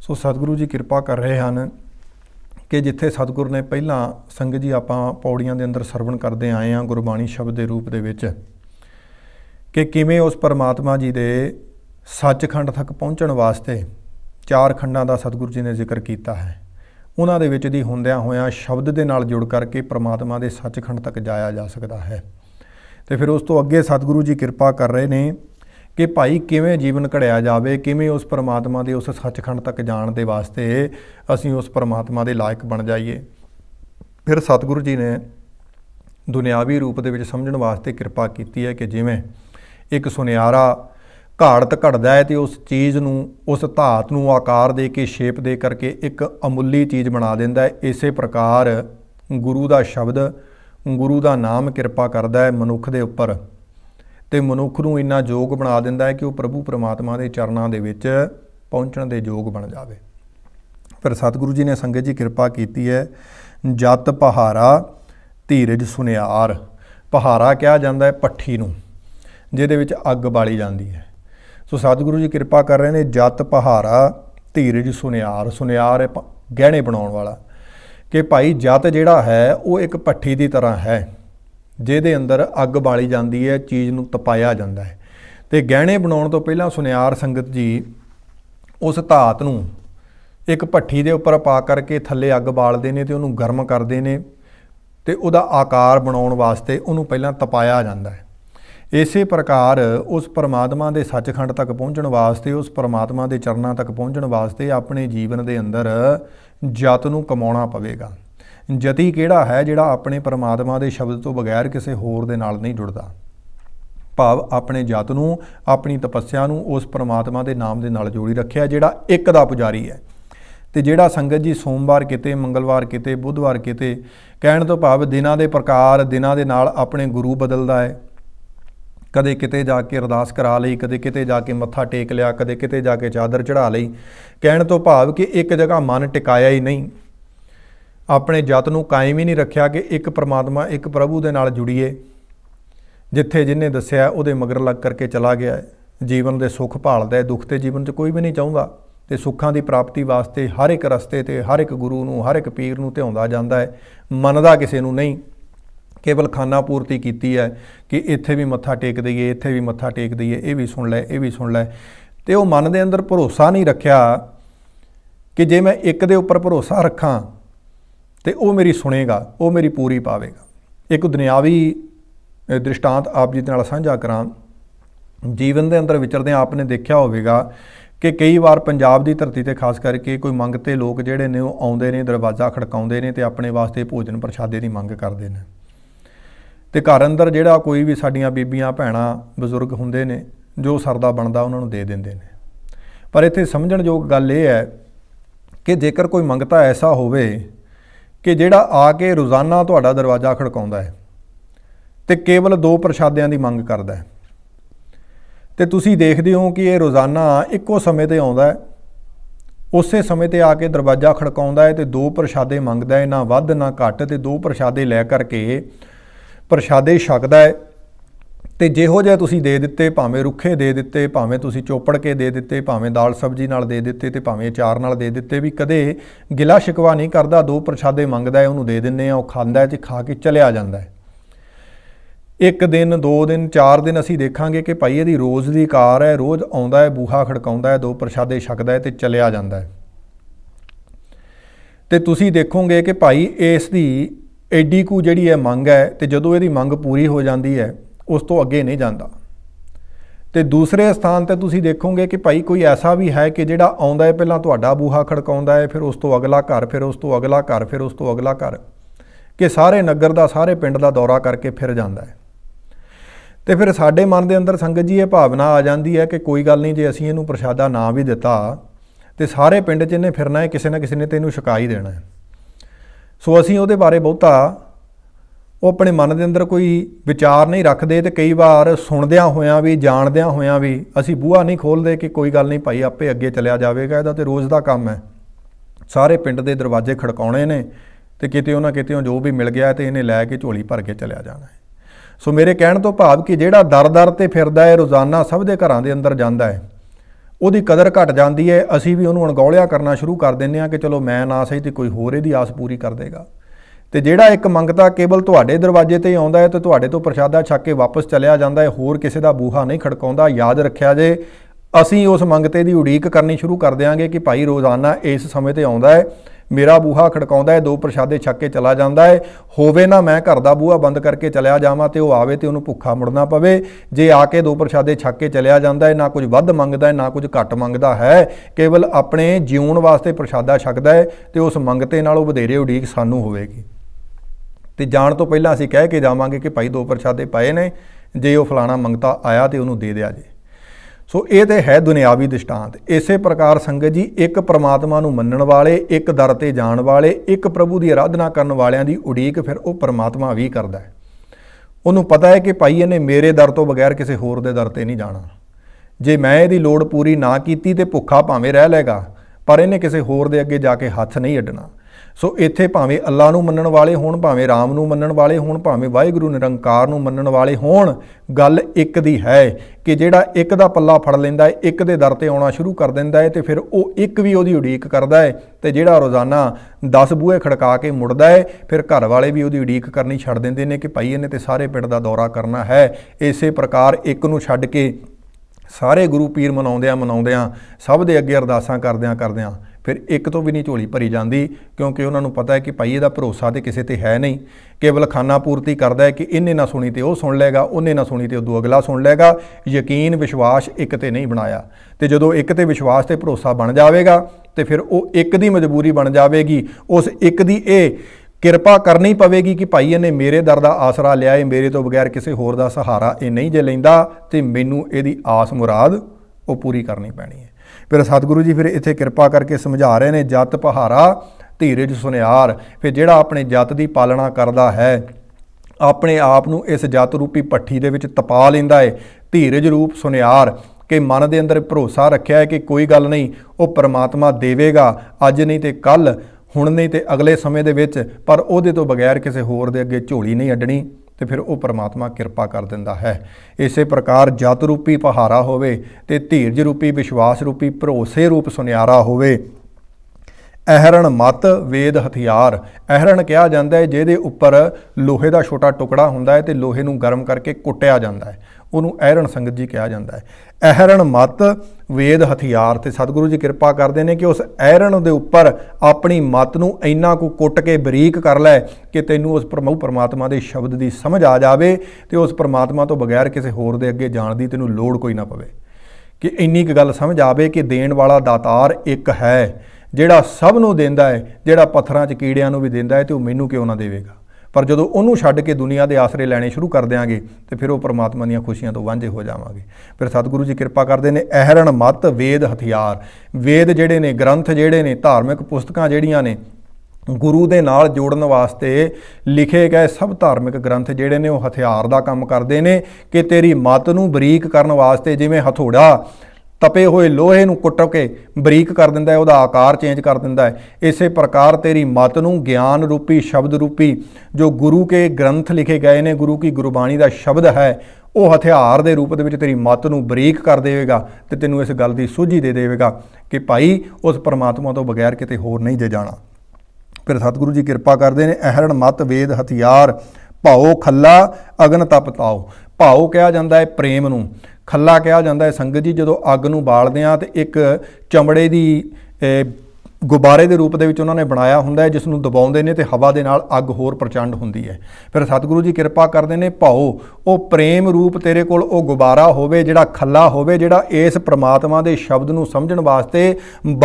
ਸੋ ਸਤਿਗੁਰੂ ਜੀ ਕਿਰਪਾ ਕਰ ਰਹੇ ਹਨ ਕਿ ਜਿੱਥੇ ਸਤਿਗੁਰ ਨੇ ਪਹਿਲਾਂ ਸੰਗਤ ਜੀ ਆਪਾਂ ਪੌੜੀਆਂ ਦੇ ਅੰਦਰ ਸਰਵਣ ਕਰਦੇ ਆਏ ਆ ਗੁਰਬਾਣੀ ਸ਼ਬਦ ਦੇ ਰੂਪ ਦੇ ਵਿੱਚ ਕਿ ਕਿਵੇਂ ਉਸ ਪਰਮਾਤਮਾ ਜੀ ਦੇ ਸੱਚਖੰਡ ਤੱਕ ਪਹੁੰਚਣ ਵਾਸਤੇ ਚਾਰ ਖੰਡਾਂ ਦਾ ਸਤਿਗੁਰੂ ਜੀ ਨੇ ਜ਼ਿਕਰ ਕੀਤਾ ਹੈ ਉਹਨਾਂ ਦੇ ਵਿੱਚ ਦੀ ਹੁੰਦਿਆਂ ਹੋਇਆਂ ਸ਼ਬਦ ਦੇ ਨਾਲ ਜੁੜ ਕਰਕੇ ਪ੍ਰਮਾਤਮਾ ਦੇ ਸੱਚਖੰਡ ਤੱਕ ਜਾਇਆ ਜਾ ਸਕਦਾ ਹੈ ਤੇ ਫਿਰ ਉਸ ਤੋਂ ਅੱਗੇ ਸਤਿਗੁਰੂ ਜੀ ਕਿਰਪਾ ਕਰ ਰਹੇ ਨੇ ਕਿ ਭਾਈ ਕਿਵੇਂ ਜੀਵਨ ਘੜਿਆ ਜਾਵੇ ਕਿਵੇਂ ਉਸ ਪ੍ਰਮਾਤਮਾ ਦੇ ਉਸ ਸੱਚਖੰਡ ਤੱਕ ਜਾਣ ਦੇ ਵਾਸਤੇ ਅਸੀਂ ਉਸ ਪ੍ਰਮਾਤਮਾ ਦੇ ਲਾਇਕ ਬਣ ਜਾਈਏ ਫਿਰ ਸਤਿਗੁਰੂ ਜੀ ਨੇ ਦੁਨਿਆਵੀ ਰੂਪ ਦੇ ਵਿੱਚ ਸਮਝਣ ਵਾਸਤੇ ਕਿਰਪਾ ਕੀਤੀ ਹੈ ਕਿ ਜਿਵੇਂ ਇੱਕ ਸੁਨਿਆਰਾ ਘਾੜਤ ਘੜਦਾ ਹੈ ਤੇ ਉਸ ਚੀਜ਼ ਨੂੰ ਉਸ ਧਾਤ ਨੂੰ ਆਕਾਰ ਦੇ ਕੇ ਸ਼ੇਪ ਦੇ ਕਰਕੇ ਇੱਕ ਅਮੁੱਲੀ ਚੀਜ਼ ਬਣਾ ਦਿੰਦਾ ਹੈ ਇਸੇ ਪ੍ਰਕਾਰ ਗੁਰੂ ਦਾ ਸ਼ਬਦ ਗੁਰੂ ਦਾ ਨਾਮ ਕਿਰਪਾ ਕਰਦਾ ਹੈ ਮਨੁੱਖ ਦੇ ਉੱਪਰ ਤੇ ਮਨੁੱਖ ਨੂੰ ਇੰਨਾ ਯੋਗ ਬਣਾ ਦਿੰਦਾ ਹੈ ਕਿ ਉਹ ਪ੍ਰਭੂ ਪਰਮਾਤਮਾ ਦੇ ਚਰਨਾਂ ਦੇ ਵਿੱਚ ਪਹੁੰਚਣ ਦੇ ਯੋਗ ਬਣ ਜਾਵੇ ਫਿਰ ਸਤਿਗੁਰੂ ਜੀ ਨੇ ਸੰਗਤ ਜੀ ਕਿਰਪਾ ਕੀਤੀ ਹੈ ਜਤ ਪਹਾਰਾ ਧੀਰਜ ਸੁਨਿਆਰ ਪਹਾਰਾ ਕਿਹਾ ਜਾਂਦਾ ਹੈ ਪੱਠੀ ਨੂੰ ਜਿਹਦੇ ਵਿੱਚ ਅੱਗ ਬਾਲੀ ਜਾਂਦੀ ਹੈ ਸੋ ਸਤਿਗੁਰੂ ਜੀ ਕਿਰਪਾ ਕਰ ਰਹੇ ਨੇ ਜਤ ਪਹਾਰਾ ਧੀਰਜ ਸੁਨਿਆਰ ਸੁਨਿਆਰ ਗਹਿਣੇ ਬਣਾਉਣ ਵਾਲਾ ਕਿ ਭਾਈ ਜਤ ਜਿਹੜਾ ਹੈ ਉਹ ਇੱਕ ਪੱਠੀ ਦੀ ਤਰ੍ਹਾਂ ਹੈ ਜਿਹਦੇ ਅੰਦਰ ਅੱਗ ਬਾਲੀ ਜਾਂਦੀ ਹੈ ਚੀਜ਼ ਨੂੰ ਤਪਾਇਆ ਜਾਂਦਾ ਹੈ ਤੇ ਗਹਿਣੇ ਬਣਾਉਣ ਤੋਂ ਪਹਿਲਾਂ ਸੁਨਿਆਰ ਸੰਗਤ ਜੀ ਉਸ ਧਾਤ ਨੂੰ ਇੱਕ ਪੱਠੀ ਦੇ ਉੱਪਰ ਪਾ ਕਰਕੇ ਥੱਲੇ ਅੱਗ ਬਾਲਦੇ ਨੇ ਤੇ ਉਹਨੂੰ ਗਰਮ ਕਰਦੇ ਨੇ ਤੇ ਉਹਦਾ ਆਕਾਰ ਬਣਾਉਣ ਵਾਸਤੇ ਉਹਨੂੰ ਪਹਿਲਾਂ ਤਪਾਇਆ ਜਾਂਦਾ ਹੈ ਇਸੇ ਪ੍ਰਕਾਰ ਉਸ ਪਰਮਾਤਮਾ ਦੇ ਸੱਚਖੰਡ ਤੱਕ ਪਹੁੰਚਣ ਵਾਸਤੇ ਉਸ ਪਰਮਾਤਮਾ ਦੇ ਚਰਨਾਂ ਤੱਕ ਪਹੁੰਚਣ ਵਾਸਤੇ ਆਪਣੇ ਜੀਵਨ ਦੇ ਅੰਦਰ ਜਤ ਨੂੰ ਕਮਾਉਣਾ ਪਵੇਗਾ ਜਤੀ ਕਿਹੜਾ ਹੈ ਜਿਹੜਾ ਆਪਣੇ ਪਰਮਾਤਮਾ ਦੇ ਸ਼ਬਦ ਤੋਂ ਬਗੈਰ ਕਿਸੇ ਹੋਰ ਦੇ ਨਾਲ ਨਹੀਂ ਜੁੜਦਾ ਭਾਵ ਆਪਣੇ ਜਤ ਨੂੰ ਆਪਣੀ ਤਪੱਸਿਆ ਨੂੰ ਉਸ ਪਰਮਾਤਮਾ ਦੇ ਨਾਮ ਦੇ ਨਾਲ ਜੋੜੀ ਰੱਖਿਆ ਜਿਹੜਾ ਇੱਕ ਦਾ ਪੁਜਾਰੀ ਹੈ ਤੇ ਜਿਹੜਾ ਸੰਗਤ ਜੀ ਸੋਮਵਾਰ ਕਿਤੇ ਮੰਗਲਵਾਰ ਕਿਤੇ ਬੁੱਧਵਾਰ ਕਿਤੇ ਕਹਿਣ ਤੋਂ ਭਾਵ ਦਿਨਾਂ ਦੇ ਪ੍ਰਕਾਰ ਦਿਨਾਂ ਦੇ ਨਾਲ ਆਪਣੇ ਗੁਰੂ ਬਦਲਦਾ ਹੈ ਕਦੇ ਕਿਤੇ ਜਾ ਕੇ ਅਰਦਾਸ ਕਰਾ ਲਈ ਕਦੇ ਕਿਤੇ ਜਾ ਕੇ ਮੱਥਾ ਟੇਕ ਲਿਆ ਕਦੇ ਕਿਤੇ ਜਾ ਕੇ ਚਾਦਰ ਚੜਾ ਲਈ ਕਹਿਣ ਤੋਂ ਭਾਵ ਕਿ ਇੱਕ ਜਗ੍ਹਾ ਮਨ ਟਿਕਾਇਆ ਹੀ ਨਹੀਂ ਆਪਣੇ ਜਤ ਨੂੰ ਕਾਇਮ ਹੀ ਨਹੀਂ ਰੱਖਿਆ ਕਿ ਇੱਕ ਪ੍ਰਮਾਤਮਾ ਇੱਕ ਪ੍ਰਭੂ ਦੇ ਨਾਲ ਜੁੜੀਏ ਜਿੱਥੇ ਜਿਨੇ ਦੱਸਿਆ ਉਹਦੇ ਮਗਰ ਲੱਗ ਕਰਕੇ ਚਲਾ ਗਿਆ ਹੈ ਜੀਵਨ ਦੇ ਸੁੱਖ ਭਾਲਦਾ ਦੁੱਖ ਤੇ ਜੀਵਨ 'ਚ ਕੋਈ ਵੀ ਨਹੀਂ ਚਾਹੁੰਦਾ ਤੇ ਸੁੱਖਾਂ ਦੀ ਪ੍ਰਾਪਤੀ ਵਾਸਤੇ ਹਰ ਇੱਕ ਰਸਤੇ ਤੇ ਹਰ ਇੱਕ ਗੁਰੂ ਨੂੰ ਹਰ ਇੱਕ ਪੀਰ ਨੂੰ ਧਿਆਉਂਦਾ ਜਾਂਦਾ ਹੈ ਮਨ ਦਾ ਕਿਸੇ ਨੂੰ ਨਹੀਂ ਕੇਵਲ ਖਾਨਾ ਪੂਰਤੀ ਕੀਤੀ ਹੈ ਕਿ ਇੱਥੇ ਵੀ ਮੱਥਾ ਟੇਕ ਦਈਏ ਇੱਥੇ ਵੀ ਮੱਥਾ ਟੇਕ ਦਈਏ ਇਹ ਵੀ ਸੁਣ ਲੈ ਇਹ ਵੀ ਸੁਣ ਲੈ ਤੇ ਉਹ ਮਨ ਦੇ ਅੰਦਰ ਭਰੋਸਾ ਨਹੀਂ ਰੱਖਿਆ ਕਿ ਜੇ ਮੈਂ ਇੱਕ ਦੇ ਉੱਪਰ ਭਰੋਸਾ ਰੱਖਾਂ ਤੇ ਉਹ ਮੇਰੀ ਸੁਣੇਗਾ ਉਹ ਮੇਰੀ ਪੂਰੀ ਪਾਵੇਗਾ ਇੱਕ ਦੁਨਿਆਵੀ ਦ੍ਰਿਸ਼ਟਾਂਤ ਆਪ ਜੀ ਦੇ ਨਾਲ ਸਾਂਝਾ ਕਰਾਂ ਜੀਵਨ ਦੇ ਅੰਦਰ ਵਿਚਰਦੇ ਆਪ ਨੇ ਦੇਖਿਆ ਹੋਵੇਗਾ ਕਿ ਕਈ ਵਾਰ ਪੰਜਾਬ ਦੀ ਧਰਤੀ ਤੇ ਖਾਸ ਕਰਕੇ ਕੋਈ ਮੰਗਤੇ ਲੋਕ ਜਿਹੜੇ ਨੇ ਉਹ ਆਉਂਦੇ ਨੇ ਦਰਵਾਜ਼ਾ ਖੜਕਾਉਂਦੇ ਨੇ ਤੇ ਆਪਣੇ ਵਾਸਤੇ ਭੋਜਨ ਪ੍ਰਸ਼ਾਦੇ ਦੀ ਮੰਗ ਕਰਦੇ ਨੇ ਤੇ ਘਰ ਅੰਦਰ ਜਿਹੜਾ ਕੋਈ ਵੀ ਸਾਡੀਆਂ ਬੀਬੀਆਂ ਭੈਣਾਂ ਬਜ਼ੁਰਗ ਹੁੰਦੇ ਨੇ ਜੋ ਸਰਦਾ ਬਣਦਾ ਉਹਨਾਂ ਨੂੰ ਦੇ ਦਿੰਦੇ ਨੇ ਪਰ ਇੱਥੇ ਸਮਝਣ ਯੋਗ ਗੱਲ ਇਹ ਹੈ ਕਿ ਜੇਕਰ ਕੋਈ ਮੰਗਤਾ ਐਸਾ ਹੋਵੇ ਕਿ ਜਿਹੜਾ ਆ ਕੇ ਰੋਜ਼ਾਨਾ ਤੁਹਾਡਾ ਦਰਵਾਜ਼ਾ ਖੜਕਾਉਂਦਾ ਹੈ ਤੇ ਕੇਵਲ ਦੋ ਪ੍ਰਸ਼ਾਦਿਆਂ ਦੀ ਮੰਗ ਕਰਦਾ ਹੈ ਤੇ ਤੁਸੀਂ ਦੇਖਦੇ ਹੋ ਕਿ ਇਹ ਰੋਜ਼ਾਨਾ ਇੱਕੋ ਸਮੇਂ ਤੇ ਆਉਂਦਾ ਹੈ ਉਸੇ ਸਮੇਂ ਤੇ ਆ ਕੇ ਦਰਵਾਜ਼ਾ ਖੜਕਾਉਂਦਾ ਹੈ ਤੇ ਦੋ ਪ੍ਰਸ਼ਾਦੇ ਮੰਗਦਾ ਹੈ ਨਾ ਵੱਧ ਨਾ ਘੱਟ ਤੇ ਦੋ ਪ੍ਰਸ਼ਾਦੇ ਲੈ ਕਰਕੇ ਪ੍ਰਸ਼ਾਦੇ ਛਕਦਾ ਹੈ ਤੇ ਜਿਹੋ ਜਿਹਾ ਤੁਸੀਂ ਦੇ ਦਿੱਤੇ ਭਾਵੇਂ ਰੁੱਖੇ ਦੇ ਦਿੱਤੇ ਭਾਵੇਂ ਤੁਸੀਂ ਚੋਪੜ ਕੇ ਦੇ ਦਿੱਤੇ ਭਾਵੇਂ ਦਾਲ ਸਬਜੀ ਨਾਲ ਦੇ ਦਿੱਤੇ ਤੇ ਭਾਵੇਂ ਆਚਾਰ ਨਾਲ ਦੇ ਦਿੱਤੇ ਵੀ ਕਦੇ ਗਿਲਾ ਸ਼ਿਕਵਾ ਨਹੀਂ ਕਰਦਾ ਦੋ ਪ੍ਰਸ਼ਾਦੇ ਮੰਗਦਾ ਹੈ ਉਹਨੂੰ ਦੇ ਦਿੰਨੇ ਆ ਉਹ ਖਾਂਦਾ ਤੇ ਖਾ ਕੇ ਚਲਿਆ ਜਾਂਦਾ ਹੈ ਇੱਕ ਦਿਨ ਦੋ ਦਿਨ ਚਾਰ ਦਿਨ ਅਸੀਂ ਦੇਖਾਂਗੇ ਕਿ ਭਾਈ ਇਹਦੀ ਰੋਜ਼ ਦੀ ਕਾਰ ਹੈ ਰੋਜ਼ ਆਉਂਦਾ ਹੈ ਬੂਹਾ ਖੜਕਾਉਂਦਾ ਹੈ ਦੋ ਪ੍ਰਸ਼ਾਦੇ ਛਕਦਾ ਹੈ ਤੇ ਚਲਿਆ ਜਾਂਦਾ ਹੈ ਤੇ ਤੁਸੀਂ ਦੇਖੋਗੇ ਕਿ ਭਾਈ ਇਸ ਦੀ ਐਡੀ ਕੁ ਜਿਹੜੀ ਹੈ ਮੰਗ ਹੈ ਤੇ ਜਦੋਂ ਇਹਦੀ ਮੰਗ ਪੂਰੀ ਹੋ ਜਾਂਦੀ ਹੈ ਉਸ ਤੋਂ ਅੱਗੇ ਨਹੀਂ ਜਾਂਦਾ ਤੇ ਦੂਸਰੇ ਸਥਾਨ ਤੇ ਤੁਸੀਂ ਦੇਖੋਗੇ ਕਿ ਭਾਈ ਕੋਈ ਐਸਾ ਵੀ ਹੈ ਕਿ ਜਿਹੜਾ ਆਉਂਦਾ ਹੈ ਪਹਿਲਾਂ ਤੁਹਾਡਾ ਬੂਹਾ ਖੜਕਾਉਂਦਾ ਹੈ ਫਿਰ ਉਸ ਤੋਂ ਅਗਲਾ ਘਰ ਫਿਰ ਉਸ ਤੋਂ ਅਗਲਾ ਘਰ ਫਿਰ ਉਸ ਤੋਂ ਅਗਲਾ ਘਰ ਕਿ ਸਾਰੇ ਨਗਰ ਦਾ ਸਾਰੇ ਪਿੰਡ ਦਾ ਦੌਰਾ ਕਰਕੇ ਫਿਰ ਜਾਂਦਾ ਹੈ ਤੇ ਫਿਰ ਸਾਡੇ ਮਨ ਦੇ ਅੰਦਰ ਸੰਗਤ ਜੀ ਇਹ ਭਾਵਨਾ ਆ ਜਾਂਦੀ ਹੈ ਕਿ ਕੋਈ ਗੱਲ ਨਹੀਂ ਜੇ ਅਸੀਂ ਇਹਨੂੰ ਪ੍ਰਸ਼ਾਦਾ ਨਾ ਵੀ ਦਿੱਤਾ ਤੇ ਸਾਰੇ ਪਿੰਡ 'ਚ ਇਹਨੇ ਫਿਰਨਾ ਹੈ ਕਿਸੇ ਨਾ ਕਿਸੇ ਨੇ ਤੈਨੂੰ ਸ਼ਿਕਾਇਤ ਦੇਣਾ ਹੈ ਸੋ ਅਸੀਂ ਉਹਦੇ ਬਾਰੇ ਬਹੁਤਾ ਉਹ ਆਪਣੇ ਮਨ ਦੇ ਅੰਦਰ ਕੋਈ ਵਿਚਾਰ ਨਹੀਂ ਰੱਖਦੇ ਤੇ ਕਈ ਵਾਰ ਸੁਣਦਿਆਂ ਹੋਇਆਂ ਵੀ ਜਾਣਦਿਆਂ ਹੋਇਆਂ ਵੀ ਅਸੀਂ ਬੂਹਾ ਨਹੀਂ ਖੋਲਦੇ ਕਿ ਕੋਈ ਗੱਲ ਨਹੀਂ ਭਾਈ ਆਪੇ ਅੱਗੇ ਚੱਲਿਆ ਜਾਵੇਗਾ ਇਹਦਾ ਤੇ ਰੋਜ਼ ਦਾ ਕੰਮ ਹੈ ਸਾਰੇ ਪਿੰਡ ਦੇ ਦਰਵਾਜ਼ੇ ਖੜਕਾਉਣੇ ਨੇ ਤੇ ਕਿਤੇ ਉਹਨਾਂ ਕਿਤੇ ਜੋ ਵੀ ਮਿਲ ਗਿਆ ਤੇ ਇਹਨੇ ਲੈ ਕੇ ਝੋਲੀ ਭਰ ਕੇ ਚੱਲਿਆ ਜਾਣਾ ਸੋ ਮੇਰੇ ਕਹਿਣ ਤੋਂ ਭਾਵ ਕਿ ਜਿਹੜਾ ਦਰ ਦਰ ਤੇ ਫਿਰਦਾ ਹੈ ਰੋਜ਼ਾਨਾ ਸਭ ਦੇ ਘਰਾਂ ਦੇ ਅੰਦਰ ਜਾਂਦਾ ਹੈ ਉਹਦੀ ਕਦਰ ਘਟ ਜਾਂਦੀ ਹੈ ਅਸੀਂ ਵੀ ਉਹਨੂੰ ਅਣਗੌਲਿਆ ਕਰਨਾ ਸ਼ੁਰੂ ਕਰ ਦਿੰਦੇ ਹਾਂ ਕਿ ਚਲੋ ਮੈਂ ਨਾ ਸਹੀ ਤੇ ਕੋਈ ਹੋਰ ਇਹਦੀ ਆਸ ਪੂਰੀ ਕਰ ਦੇਗਾ ਤੇ ਜਿਹੜਾ ਇੱਕ ਮੰਗਤਾ ਕੇਵਲ ਤੁਹਾਡੇ ਦਰਵਾਜ਼ੇ ਤੇ ਆਉਂਦਾ ਹੈ ਤੇ ਤੁਹਾਡੇ ਤੋਂ ਪ੍ਰਸ਼ਾਦਾ ਛੱਕ ਕੇ ਵਾਪਸ ਚਲਿਆ ਜਾਂਦਾ ਹੈ ਹੋਰ ਕਿਸੇ ਦਾ ਬੂਹਾ ਨਹੀਂ ਖੜਕਾਉਂਦਾ ਯਾਦ ਰੱਖਿਆ ਜੇ ਅਸੀਂ ਉਸ ਮੰਗਤੇ ਦੀ ਉਡੀਕ ਕਰਨੀ ਸ਼ੁਰੂ ਕਰ ਦਿਆਂਗੇ ਕਿ ਭਾਈ ਰੋਜ਼ਾਨਾ ਇਸ ਸਮੇਂ ਤੇ ਆਉਂਦਾ ਹੈ ਮੇਰਾ ਬੂਹਾ ਖੜਕਾਉਂਦਾ ਹੈ ਦੋ ਪ੍ਰਸ਼ਾਦੇ ਛੱਕ ਕੇ ਚਲਾ ਜਾਂਦਾ ਹੈ ਹੋਵੇ ਨਾ ਮੈਂ ਘਰ ਦਾ ਬੂਹਾ ਬੰਦ ਕਰਕੇ ਚਲਿਆ ਜਾਵਾਂ ਤੇ ਉਹ ਆਵੇ ਤੇ ਉਹਨੂੰ ਭੁੱਖਾ ਮੁੜਨਾ ਪਵੇ ਜੇ ਆ ਕੇ ਦੋ ਪ੍ਰਸ਼ਾਦੇ ਛੱਕ ਕੇ ਚਲਿਆ ਜਾਂਦਾ ਹੈ ਨਾ ਕੁਝ ਵੱਧ ਮੰਗਦਾ ਹੈ ਨਾ ਕੁਝ ਘੱਟ ਮੰਗਦਾ ਹੈ ਕੇਵਲ ਆਪਣੇ ਜੀਉਣ ਵਾਸਤੇ ਪ੍ਰਸ਼ਾਦਾ ਛੱਕਦਾ ਹੈ ਤੇ ਉਸ ਮੰਗਤੇ ਨਾਲ ਉਹ ਵਧੇਰੇ ਉਡੀਕ ਸਾਨੂੰ ਹੋਵੇਗੀ ਤੇ ਜਾਣ ਤੋਂ ਪਹਿਲਾਂ ਅਸੀਂ ਕਹਿ ਕੇ ਜਾਵਾਂਗੇ ਕਿ ਭਾਈ ਦੋ ਪ੍ਰਸ਼ਾਦੇ ਪਏ ਨੇ ਜੇ ਉਹ ਫਲਾਣਾ ਮੰਗਤਾ ਆਇਆ ਤੇ ਉਹਨੂੰ ਦੇ ਦਿਆ ਜੇ ਸੋ ਇਹ ਤੇ ਹੈ ਦੁਨਿਆਵੀ ਦਿਸ਼ਟਾਂਤ ਇਸੇ ਪ੍ਰਕਾਰ ਸੰਗਤ ਜੀ ਇੱਕ ਪ੍ਰਮਾਤਮਾ ਨੂੰ ਮੰਨਣ ਵਾਲੇ ਇੱਕ ਦਰ ਤੇ ਜਾਣ ਵਾਲੇ ਇੱਕ ਪ੍ਰਭੂ ਦੀ ਆਰਾਧਨਾ ਕਰਨ ਵਾਲਿਆਂ ਦੀ ਉਡੀਕ ਫਿਰ ਉਹ ਪ੍ਰਮਾਤਮਾ ਵੀ ਕਰਦਾ ਹੈ ਉਹਨੂੰ ਪਤਾ ਹੈ ਕਿ ਭਾਈ ਇਹਨੇ ਮੇਰੇ ਦਰ ਤੋਂ ਬਗੈਰ ਕਿਸੇ ਹੋਰ ਦੇ ਦਰ ਤੇ ਨਹੀਂ ਜਾਣਾ ਜੇ ਮੈਂ ਇਹਦੀ ਲੋੜ ਪੂਰੀ ਨਾ ਕੀਤੀ ਤੇ ਭੁੱਖਾ ਭਾਵੇਂ ਰਹਿ ਲੇਗਾ ਪਰ ਇਹਨੇ ਕਿਸੇ ਹੋਰ ਦੇ ਅੱਗੇ ਜਾ ਕੇ ਹੱਥ ਨਹੀਂ ਅੱਡਣਾ ਸੋ ਇੱਥੇ ਭਾਵੇਂ ਅੱਲਾ ਨੂੰ ਮੰਨਣ ਵਾਲੇ ਹੋਣ ਭਾਵੇਂ ਰਾਮ ਨੂੰ ਮੰਨਣ ਵਾਲੇ ਹੋਣ ਭਾਵੇਂ ਵਾਹਿਗੁਰੂ ਨਿਰੰਕਾਰ ਨੂੰ ਮੰਨਣ ਵਾਲੇ ਹੋਣ ਗੱਲ ਇੱਕ ਦੀ ਹੈ ਕਿ ਜਿਹੜਾ ਇੱਕ ਦਾ ਪੱਲਾ ਫੜ ਲੈਂਦਾ ਹੈ ਇੱਕ ਦੇ ਦਰ ਤੇ ਆਉਣਾ ਸ਼ੁਰੂ ਕਰ ਦਿੰਦਾ ਹੈ ਤੇ ਫਿਰ ਉਹ ਇੱਕ ਵੀ ਉਹਦੀ ਉਡੀਕ ਕਰਦਾ ਹੈ ਤੇ ਜਿਹੜਾ ਰੋਜ਼ਾਨਾ 10 ਬੂਹੇ ਖੜਕਾ ਕੇ ਮੁੜਦਾ ਹੈ ਫਿਰ ਘਰ ਵਾਲੇ ਵੀ ਉਹਦੀ ਉਡੀਕ ਕਰਨੀ ਛੱਡ ਦਿੰਦੇ ਨੇ ਕਿ ਭਾਈ ਇਹਨੇ ਤੇ ਸਾਰੇ ਪਿੰਡ ਦਾ ਦੌਰਾ ਕਰਨਾ ਹੈ ਇਸੇ ਪ੍ਰਕਾਰ ਇੱਕ ਨੂੰ ਛੱਡ ਕੇ ਸਾਰੇ ਗੁਰੂ ਪੀਰ ਮਨਾਉਂਦਿਆਂ ਮਨਾਉਂਦਿਆਂ ਸਭ ਦੇ ਅੱਗੇ ਅਰਦਾਸਾਂ ਕਰਦਿਆਂ ਕਰਦਿਆਂ ਫਿਰ ਇੱਕ ਤੋਂ ਵੀ ਨਹੀਂ ਝੋਲੀ ਭਰੀ ਜਾਂਦੀ ਕਿਉਂਕਿ ਉਹਨਾਂ ਨੂੰ ਪਤਾ ਹੈ ਕਿ ਭਾਈ ਇਹਦਾ ਭਰੋਸਾ ਤੇ ਕਿਸੇ ਤੇ ਹੈ ਨਹੀਂ ਕੇਵਲ ਖਾਨਾ ਪੂਰਤੀ ਕਰਦਾ ਹੈ ਕਿ ਇਹਨੇ ਨਾ ਸੁਣੀ ਤੇ ਉਹ ਸੁਣ ਲੇਗਾ ਉਹਨੇ ਨਾ ਸੁਣੀ ਤੇ ਉਹ ਅਗਲਾ ਸੁਣ ਲੇਗਾ ਯਕੀਨ ਵਿਸ਼ਵਾਸ ਇੱਕ ਤੇ ਨਹੀਂ ਬਣਾਇਆ ਤੇ ਜਦੋਂ ਇੱਕ ਤੇ ਵਿਸ਼ਵਾਸ ਤੇ ਭਰੋਸਾ ਬਣ ਜਾਵੇਗਾ ਤੇ ਫਿਰ ਉਹ ਇੱਕ ਦੀ ਮਜਬੂਰੀ ਬਣ ਜਾਵੇਗੀ ਉਸ ਇੱਕ ਦੀ ਇਹ ਕਿਰਪਾ ਕਰਨੀ ਪਵੇਗੀ ਕਿ ਭਾਈ ਇਹਨੇ ਮੇਰੇ ਦਰ ਦਾ ਆਸਰਾ ਲਿਆ ਏ ਮੇਰੇ ਤੋਂ ਬਗੈਰ ਕਿਸੇ ਹੋਰ ਦਾ ਸਹਾਰਾ ਇਹ ਨਹੀਂ ਜੇ ਲੈਂਦਾ ਤੇ ਮੈਨੂੰ ਇਹਦੀ ਆਸ ਮੁਰਾਦ ਉਹ ਪੂਰੀ ਕਰਨੀ ਪੈਣੀ ਹੈ ਫਿਰ ਸਤਿਗੁਰੂ ਜੀ ਫਿਰ ਇੱਥੇ ਕਿਰਪਾ ਕਰਕੇ ਸਮਝਾ ਰਹੇ ਨੇ ਜਤ ਪਹਾਰਾ ਧੀਰਜ ਸੁਨਿਆਰ ਫਿਰ ਜਿਹੜਾ ਆਪਣੇ ਜਤ ਦੀ ਪਾਲਣਾ ਕਰਦਾ ਹੈ ਆਪਣੇ ਆਪ ਨੂੰ ਇਸ ਜਤ ਰੂਪੀ ਪੱਠੀ ਦੇ ਵਿੱਚ ਤਪਾ ਲੈਂਦਾ ਏ ਧੀਰਜ ਰੂਪ ਸੁਨਿਆਰ ਕਿ ਮਨ ਦੇ ਅੰਦਰ ਭਰੋਸਾ ਰੱਖਿਆ ਹੈ ਕਿ ਕੋਈ ਗੱਲ ਨਹੀਂ ਉਹ ਪਰਮਾਤਮਾ ਦੇਵੇਗਾ ਅੱਜ ਨਹੀਂ ਤੇ ਕੱਲ ਹੁਣ ਨਹੀਂ ਤੇ ਅਗਲੇ ਸਮੇਂ ਦੇ ਵਿੱਚ ਪਰ ਉਹਦੇ ਤੋਂ ਬਗੈਰ ਕਿਸੇ ਹੋਰ ਦੇ ਅੱਗੇ ਝੋਲੀ ਨਹੀਂ ਅੱਡਣੀ ਤੇ ਫਿਰ ਉਹ ਪਰਮਾਤਮਾ ਕਿਰਪਾ ਕਰ ਦਿੰਦਾ ਹੈ ਇਸੇ ਪ੍ਰਕਾਰ ਜਤ ਰੂਪੀ ਪਹਾਰਾ ਹੋਵੇ ਤੇ ਧੀਰਜ ਰੂਪੀ ਵਿਸ਼ਵਾਸ ਰੂਪੀ ਭਰੋਸੇ ਰੂਪ ਸੁਨਿਆਰਾ ਹੋਵੇ ਅਹਰਣ ਮਤ ਵੇਦ ਹਥਿਆਰ ਅਹਰਣ ਕਿਹਾ ਜਾਂਦਾ ਹੈ ਜਿਹਦੇ ਉੱਪਰ ਲੋਹੇ ਦਾ ਛੋਟਾ ਟੁਕੜਾ ਹੁੰਦਾ ਹੈ ਤੇ ਲੋਹੇ ਨੂੰ ਗਰਮ ਕਰਕੇ ਕੁੱਟਿਆ ਜਾਂਦਾ ਹੈ ਉਹਨੂੰ ਐਰਣ ਸੰਗਤ ਜੀ ਕਿਹਾ ਜਾਂਦਾ ਹੈ ਐਰਣ ਮਤ ਵੇਦ ਹਥਿਆਰ ਤੇ ਸਤਿਗੁਰੂ ਜੀ ਕਿਰਪਾ ਕਰਦੇ ਨੇ ਕਿ ਉਸ ਐਰਣ ਦੇ ਉੱਪਰ ਆਪਣੀ ਮਤ ਨੂੰ ਇੰਨਾ ਕੁ ਕੁੱਟ ਕੇ ਬਰੀਕ ਕਰ ਲੈ ਕਿ ਤੈਨੂੰ ਉਸ ਪਰਮਉ ਪਰਮਾਤਮਾ ਦੇ ਸ਼ਬਦ ਦੀ ਸਮਝ ਆ ਜਾਵੇ ਤੇ ਉਸ ਪਰਮਾਤਮਾ ਤੋਂ ਬਗੈਰ ਕਿਸੇ ਹੋਰ ਦੇ ਅੱਗੇ ਜਾਣ ਦੀ ਤੈਨੂੰ ਲੋੜ ਕੋਈ ਨਾ ਪਵੇ ਕਿ ਇੰਨੀ ਕੁ ਗੱਲ ਸਮਝ ਆਵੇ ਕਿ ਦੇਣ ਵਾਲਾ ਦਾਤਾਰ ਇੱਕ ਹੈ ਜਿਹੜਾ ਸਭ ਨੂੰ ਦਿੰਦਾ ਹੈ ਜਿਹੜਾ ਪੱਥਰਾਂ 'ਚ ਕੀੜਿਆਂ ਨੂੰ ਵੀ ਦਿੰਦਾ ਹੈ ਤੇ ਉਹ ਮੈਨੂੰ ਕਿਉਂ ਨਾ ਦੇਵੇਗਾ ਪਰ ਜਦੋਂ ਉਹਨੂੰ ਛੱਡ ਕੇ ਦੁਨੀਆ ਦੇ ਆਸਰੇ ਲੈਣੇ ਸ਼ੁਰੂ ਕਰ ਦਿਆਂਗੇ ਤੇ ਫਿਰ ਉਹ ਪਰਮਾਤਮਾ ਦੀਆਂ ਖੁਸ਼ੀਆਂ ਤੋਂ ਵਾਂਝੇ ਹੋ ਜਾਵਾਂਗੇ ਫਿਰ ਸਤਿਗੁਰੂ ਜੀ ਕਿਰਪਾ ਕਰਦੇ ਨੇ ਅਹਿਰਣ ਮਤ ਵੇਦ ਹਥਿਆਰ ਵੇਦ ਜਿਹੜੇ ਨੇ ਗ੍ਰੰਥ ਜਿਹੜੇ ਨੇ ਧਾਰਮਿਕ ਪੁਸਤਕਾਂ ਜਿਹੜੀਆਂ ਨੇ ਗੁਰੂ ਦੇ ਨਾਲ ਜੋੜਨ ਵਾਸਤੇ ਲਿਖੇ ਗਏ ਸਭ ਧਾਰਮਿਕ ਗ੍ਰੰਥ ਜਿਹੜੇ ਨੇ ਉਹ ਹਥਿਆਰ ਦਾ ਕੰਮ ਕਰਦੇ ਨੇ ਕਿ ਤੇਰੀ ਮਤ ਨੂੰ ਬਰੀਕ ਕਰਨ ਵਾਸਤੇ ਜਿਵੇਂ ਹਥੋੜਾ ਤਪੇ ਹੋਏ ਲੋਹੇ ਨੂੰ ਕੁੱਟ ਕੇ ਬਰੀਕ ਕਰ ਦਿੰਦਾ ਹੈ ਉਹਦਾ ਆਕਾਰ ਚੇਂਜ ਕਰ ਦਿੰਦਾ ਹੈ ਇਸੇ ਪ੍ਰਕਾਰ ਤੇਰੀ ਮਤ ਨੂੰ ਗਿਆਨ ਰੂਪੀ ਸ਼ਬਦ ਰੂਪੀ ਜੋ ਗੁਰੂ ਕੇ ਗ੍ਰੰਥ ਲਿਖੇ ਗਏ ਨੇ ਗੁਰੂ ਕੀ ਗੁਰਬਾਣੀ ਦਾ ਸ਼ਬਦ ਹੈ ਉਹ ਹਥਿਆਰ ਦੇ ਰੂਪ ਦੇ ਵਿੱਚ ਤੇਰੀ ਮਤ ਨੂੰ ਬਰੀਕ ਕਰ ਦੇਵੇਗਾ ਤੇ ਤੈਨੂੰ ਇਸ ਗੱਲ ਦੀ ਸੋਝੀ ਦੇ ਦੇਵੇਗਾ ਕਿ ਭਾਈ ਉਸ ਪਰਮਾਤਮਾ ਤੋਂ ਬਗੈਰ ਕਿਤੇ ਹੋਰ ਨਹੀਂ ਜੇ ਜਾਣਾ ਫਿਰ ਸਤਿਗੁਰੂ ਜੀ ਕਿਰਪਾ ਕਰਦੇ ਨੇ ਅਹਰਣ ਮਤ ਵੇਦ ਹਥਿਆਰ ਭਾਉ ਖੱਲਾ ਅਗਨ ਤਪਤਾਉ ਭਾਉ ਕਿਹਾ ਜਾਂਦਾ ਹੈ ਪ੍ਰੇਮ ਨੂੰ ਖੱਲਾ ਕਿਹਾ ਜਾਂਦਾ ਹੈ ਸੰਗਤ ਜੀ ਜਦੋਂ ਅੱਗ ਨੂੰ ਬਾਲਦੇ ਆ ਤੇ ਇੱਕ ਚਮੜੇ ਦੀ ਗੁਬਾਰੇ ਦੇ ਰੂਪ ਦੇ ਵਿੱਚ ਉਹਨਾਂ ਨੇ ਬਣਾਇਆ ਹੁੰਦਾ ਹੈ ਜਿਸ ਨੂੰ ਦਬਾਉਂਦੇ ਨੇ ਤੇ ਹਵਾ ਦੇ ਨਾਲ ਅੱਗ ਹੋਰ ਪ੍ਰਚੰਡ ਹੁੰਦੀ ਹੈ ਫਿਰ ਸਤਿਗੁਰੂ ਜੀ ਕਿਰਪਾ ਕਰਦੇ ਨੇ ਭਾਉ ਉਹ ਪ੍ਰੇਮ ਰੂਪ ਤੇਰੇ ਕੋਲ ਉਹ ਗੁਬਾਰਾ ਹੋਵੇ ਜਿਹੜਾ ਖੱਲਾ ਹੋਵੇ ਜਿਹੜਾ ਇਸ ਪ੍ਰਮਾਤਮਾ ਦੇ ਸ਼ਬਦ ਨੂੰ ਸਮਝਣ ਵਾਸਤੇ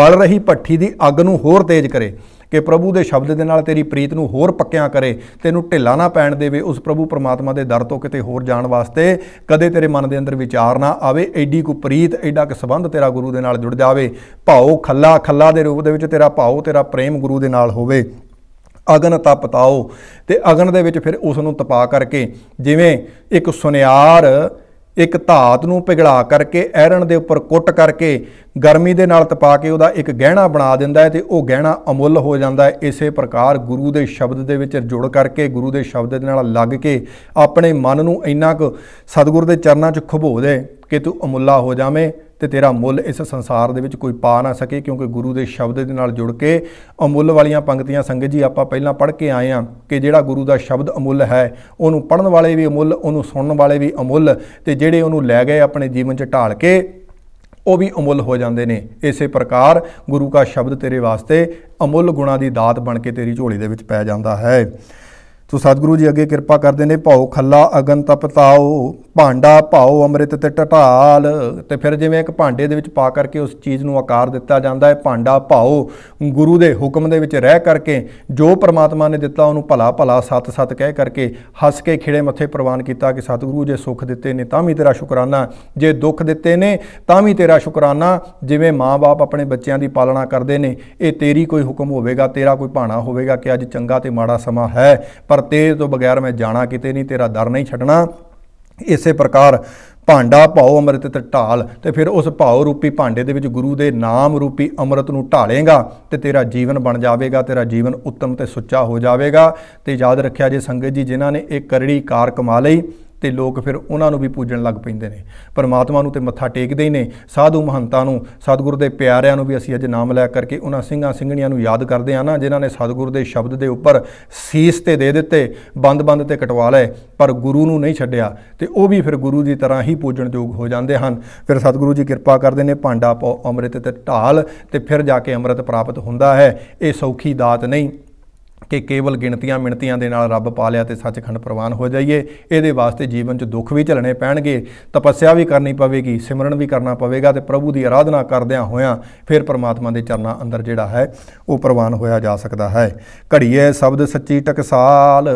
ਬਲ ਰਹੀ ਪੱਠੀ ਦੀ ਅੱਗ ਨੂੰ ਹੋਰ ਤੇਜ਼ ਕਰੇ ਕਿ ਪ੍ਰਭੂ ਦੇ ਸ਼ਬਦ ਦੇ ਨਾਲ ਤੇਰੀ ਪ੍ਰੀਤ ਨੂੰ ਹੋਰ ਪੱਕਿਆਂ ਕਰੇ ਤੈਨੂੰ ਢਿੱਲਾ ਨਾ ਪੈਣ ਦੇਵੇ ਉਸ ਪ੍ਰਭੂ ਪਰਮਾਤਮਾ ਦੇ ਦਰ ਤੋਂ ਕਿਤੇ ਹੋਰ ਜਾਣ ਵਾਸਤੇ ਕਦੇ ਤੇਰੇ ਮਨ ਦੇ ਅੰਦਰ ਵਿਚਾਰ ਨਾ ਆਵੇ ਐਡੀ ਕੋ ਪ੍ਰੀਤ ਐਡਾ ਕਿ ਸਬੰਧ ਤੇਰਾ ਗੁਰੂ ਦੇ ਨਾਲ ਜੁੜ ਜਾਵੇ ਭਾਉ ਖੱਲਾ ਖੱਲਾ ਦੇ ਰੂਪ ਦੇ ਵਿੱਚ ਤੇਰਾ ਭਾਉ ਤੇਰਾ ਪ੍ਰੇਮ ਗੁਰੂ ਦੇ ਨਾਲ ਹੋਵੇ ਅਗਨ ਤਪਤਾਓ ਤੇ ਅਗਨ ਦੇ ਵਿੱਚ ਫਿਰ ਉਸ ਨੂੰ ਤਪਾ ਕਰਕੇ ਜਿਵੇਂ ਇੱਕ ਸੁਨਿਆਰ ਇੱਕ ਧਾਤ ਨੂੰ ਪਿਘਲਾ ਕਰਕੇ ਐਰਣ ਦੇ ਉੱਪਰ ਕੁੱਟ ਕਰਕੇ ਗਰਮੀ ਦੇ ਨਾਲ ਤਪਾ ਕੇ ਉਹਦਾ ਇੱਕ ਗਹਿਣਾ ਬਣਾ ਦਿੰਦਾ ਹੈ ਤੇ ਉਹ ਗਹਿਣਾ ਅਮੁੱਲ ਹੋ ਜਾਂਦਾ ਹੈ ਇਸੇ ਪ੍ਰਕਾਰ ਗੁਰੂ ਦੇ ਸ਼ਬਦ ਦੇ ਵਿੱਚ ਜੁੜ ਕਰਕੇ ਗੁਰੂ ਦੇ ਸ਼ਬਦ ਦੇ ਨਾਲ ਲੱਗ ਕੇ ਆਪਣੇ ਮਨ ਨੂੰ ਇੰਨਾ ਕੁ ਸਤਿਗੁਰ ਦੇ ਚਰਨਾਂ 'ਚ ਖਬੋ ਦੇ ਕਿ ਤੂੰ ਅਮੁੱਲਾ ਹੋ ਜਾਵੇਂ ਤੇ ਤੇਰਾ ਮੁੱਲ ਇਸ ਸੰਸਾਰ ਦੇ ਵਿੱਚ ਕੋਈ ਪਾ ਨਾ ਸਕੇ ਕਿਉਂਕਿ ਗੁਰੂ ਦੇ ਸ਼ਬਦ ਦੇ ਨਾਲ ਜੁੜ ਕੇ ਅਮੁੱਲ ਵਾਲੀਆਂ ਪੰਕਤੀਆਂ ਸੰਗਤ ਜੀ ਆਪਾਂ ਪਹਿਲਾਂ ਪੜ੍ਹ ਕੇ ਆਏ ਆ ਕਿ ਜਿਹੜਾ ਗੁਰੂ ਦਾ ਸ਼ਬਦ ਅਮੁੱਲ ਹੈ ਉਹਨੂੰ ਪੜਨ ਵਾਲੇ ਵੀ ਅਮੁੱਲ ਉਹਨੂੰ ਸੁਣਨ ਵਾਲੇ ਵੀ ਅਮੁੱਲ ਤੇ ਜਿਹੜੇ ਉਹਨੂੰ ਲੈ ਗਏ ਆਪਣੇ ਜੀਵਨ 'ਚ ਢਾਲ ਕੇ ਉਹ ਵੀ ਅਮੁੱਲ ਹੋ ਜਾਂਦੇ ਨੇ ਇਸੇ ਪ੍ਰਕਾਰ ਗੁਰੂ ਕਾ ਸ਼ਬਦ ਤੇਰੇ ਵਾਸਤੇ ਅਮੁੱਲ ਗੁਣਾ ਦੀ ਦਾਤ ਬਣ ਕੇ ਤੇਰੀ ਝੋਲੀ ਦੇ ਵਿੱਚ ਪੈ ਜਾਂਦਾ ਹੈ ਸੋ ਸਤਿਗੁਰੂ ਜੀ ਅੱਗੇ ਕਿਰਪਾ ਕਰਦੇ ਨੇ ਭਾਉ ਖੱਲਾ ਅਗਨ ਤਪਤਾਓ ਭਾਂਡਾ ਭਾਉ ਅੰਮ੍ਰਿਤ ਤੇ ਟਟਾਲ ਤੇ ਫਿਰ ਜਿਵੇਂ ਇੱਕ ਭਾਂਡੇ ਦੇ ਵਿੱਚ ਪਾ ਕਰਕੇ ਉਸ ਚੀਜ਼ ਨੂੰ ਆਕਾਰ ਦਿੱਤਾ ਜਾਂਦਾ ਹੈ ਭਾਂਡਾ ਭਾਉ ਗੁਰੂ ਦੇ ਹੁਕਮ ਦੇ ਵਿੱਚ ਰਹਿ ਕਰਕੇ ਜੋ ਪ੍ਰਮਾਤਮਾ ਨੇ ਦਿੱਤਾ ਉਹਨੂੰ ਭਲਾ ਭਲਾ ਸਤ ਸਤ ਕਹਿ ਕਰਕੇ ਹੱਸ ਕੇ ਖਿੜੇ ਮੱਥੇ ਪ੍ਰਵਾਨ ਕੀਤਾ ਕਿ ਸਤਿਗੁਰੂ ਜੇ ਸੁੱਖ ਦਿੱਤੇ ਨੇ ਤਾਂ ਵੀ ਤੇਰਾ ਸ਼ੁਕਰਾਨਾ ਜੇ ਦੁੱਖ ਦਿੱਤੇ ਨੇ ਤਾਂ ਵੀ ਤੇਰਾ ਸ਼ੁਕਰਾਨਾ ਜਿਵੇਂ ਮਾਪੇ ਆਪਣੇ ਬੱਚਿਆਂ ਦੀ ਪਾਲਣਾ ਕਰਦੇ ਨੇ ਇਹ ਤੇਰੀ ਕੋਈ ਹੁਕਮ ਹੋਵੇਗਾ ਤੇਰਾ ਕੋਈ ਭਾਣਾ ਹੋਵੇਗਾ ਕਿ ਅੱਜ ਚੰਗਾ ਤੇ ਮਾੜਾ ਸਮਾਂ ਹੈ ਪਰ ਤੇਰੇ ਤੋਂ ਬਗੈਰ ਮੈਂ ਜਾਣਾ ਕਿਤੇ ਨਹੀਂ ਤੇਰਾ ਦਰ ਨਹੀਂ ਛੱਡਣਾ ਇਸੇ ਪ੍ਰਕਾਰ ਭਾਂਡਾ ਭਾਉ ਅੰਮ੍ਰਿਤ ਤੇ ਢਾਲ ਤੇ ਫਿਰ ਉਸ ਭਾਉ ਰੂਪੀ ਭਾਂਡੇ ਦੇ ਵਿੱਚ ਗੁਰੂ ਦੇ ਨਾਮ ਰੂਪੀ ਅੰਮ੍ਰਿਤ ਨੂੰ ਢਾਲੇਗਾ ਤੇ ਤੇਰਾ ਜੀਵਨ ਬਣ ਜਾਵੇਗਾ ਤੇਰਾ ਜੀਵਨ ਉੱਤਮ ਤੇ ਸੁੱਚਾ ਹੋ ਜਾਵੇਗਾ ਤੇ ਯਾਦ ਰੱਖਿਆ ਜੇ ਸੰਗਤ ਜੀ ਜਿਨ੍ਹਾਂ ਨੇ ਇਹ ਕਰੜੀ ਕਾਰ ਕਮਾ ਲਈ ਤੇ ਲੋਕ ਫਿਰ ਉਹਨਾਂ ਨੂੰ ਵੀ ਪੂਜਣ ਲੱਗ ਪੈਂਦੇ ਨੇ ਪਰਮਾਤਮਾ ਨੂੰ ਤੇ ਮੱਥਾ ਟੇਕਦੇ ਹੀ ਨੇ ਸਾਧੂ ਮਹੰਤਾਂ ਨੂੰ ਸਤਿਗੁਰੂ ਦੇ ਪਿਆਰਿਆਂ ਨੂੰ ਵੀ ਅਸੀਂ ਅੱਜ ਨਾਮ ਲੈ ਕਰਕੇ ਉਹਨਾਂ ਸਿੰਘਾਂ ਸਿੰਘਣੀਆਂ ਨੂੰ ਯਾਦ ਕਰਦੇ ਆ ਨਾ ਜਿਨ੍ਹਾਂ ਨੇ ਸਤਿਗੁਰੂ ਦੇ ਸ਼ਬਦ ਦੇ ਉੱਪਰ ਸੀਸ ਤੇ ਦੇ ਦਿੱਤੇ ਬੰਦ-ਬੰਦ ਤੇ ਕਟਵਾ ਲਏ ਪਰ ਗੁਰੂ ਨੂੰ ਨਹੀਂ ਛੱਡਿਆ ਤੇ ਉਹ ਵੀ ਫਿਰ ਗੁਰੂ ਦੀ ਤਰ੍ਹਾਂ ਹੀ ਪੂਜਣ ਯੋਗ ਹੋ ਜਾਂਦੇ ਹਨ ਫਿਰ ਸਤਿਗੁਰੂ ਜੀ ਕਿਰਪਾ ਕਰਦੇ ਨੇ ਭਾਂਡਾ ਪਾਓ ਅੰਮ੍ਰਿਤ ਤੇ ਢਾਲ ਤੇ ਫਿਰ ਜਾ ਕੇ ਅੰਮ੍ਰਿਤ ਪ੍ਰਾਪਤ ਹੁੰਦਾ ਹੈ ਇਹ ਸੌਖੀ ਦਾਤ ਨਹੀਂ ਕਿ ਕੇਵਲ ਗਿਣਤੀਆਂ ਮਿਣਤੀਆਂ ਦੇ ਨਾਲ ਰੱਬ ਪਾ ਲਿਆ ਤੇ ਸੱਚਖੰਡ ਪ੍ਰਵਾਨ ਹੋ ਜਾਈਏ ਇਹਦੇ ਵਾਸਤੇ ਜੀਵਨ 'ਚ ਦੁੱਖ ਵੀ ਝੱਲਣੇ ਪੈਣਗੇ ਤਪੱਸਿਆ ਵੀ ਕਰਨੀ ਪਵੇਗੀ ਸਿਮਰਨ ਵੀ ਕਰਨਾ ਪਵੇਗਾ ਤੇ ਪ੍ਰਭੂ ਦੀ ਆਰਾਧਨਾ ਕਰਦਿਆਂ ਹੋਇਆਂ ਫਿਰ ਪ੍ਰਮਾਤਮਾ ਦੇ ਚਰਨਾਂ ਅੰਦਰ ਜਿਹੜਾ ਹੈ ਉਹ ਪ੍ਰਵਾਨ ਹੋਇਆ ਜਾ ਸਕਦਾ ਹੈ ਘੜੀਏ ਸ਼ਬਦ ਸੱਚੀ ਟਕਸਾਲ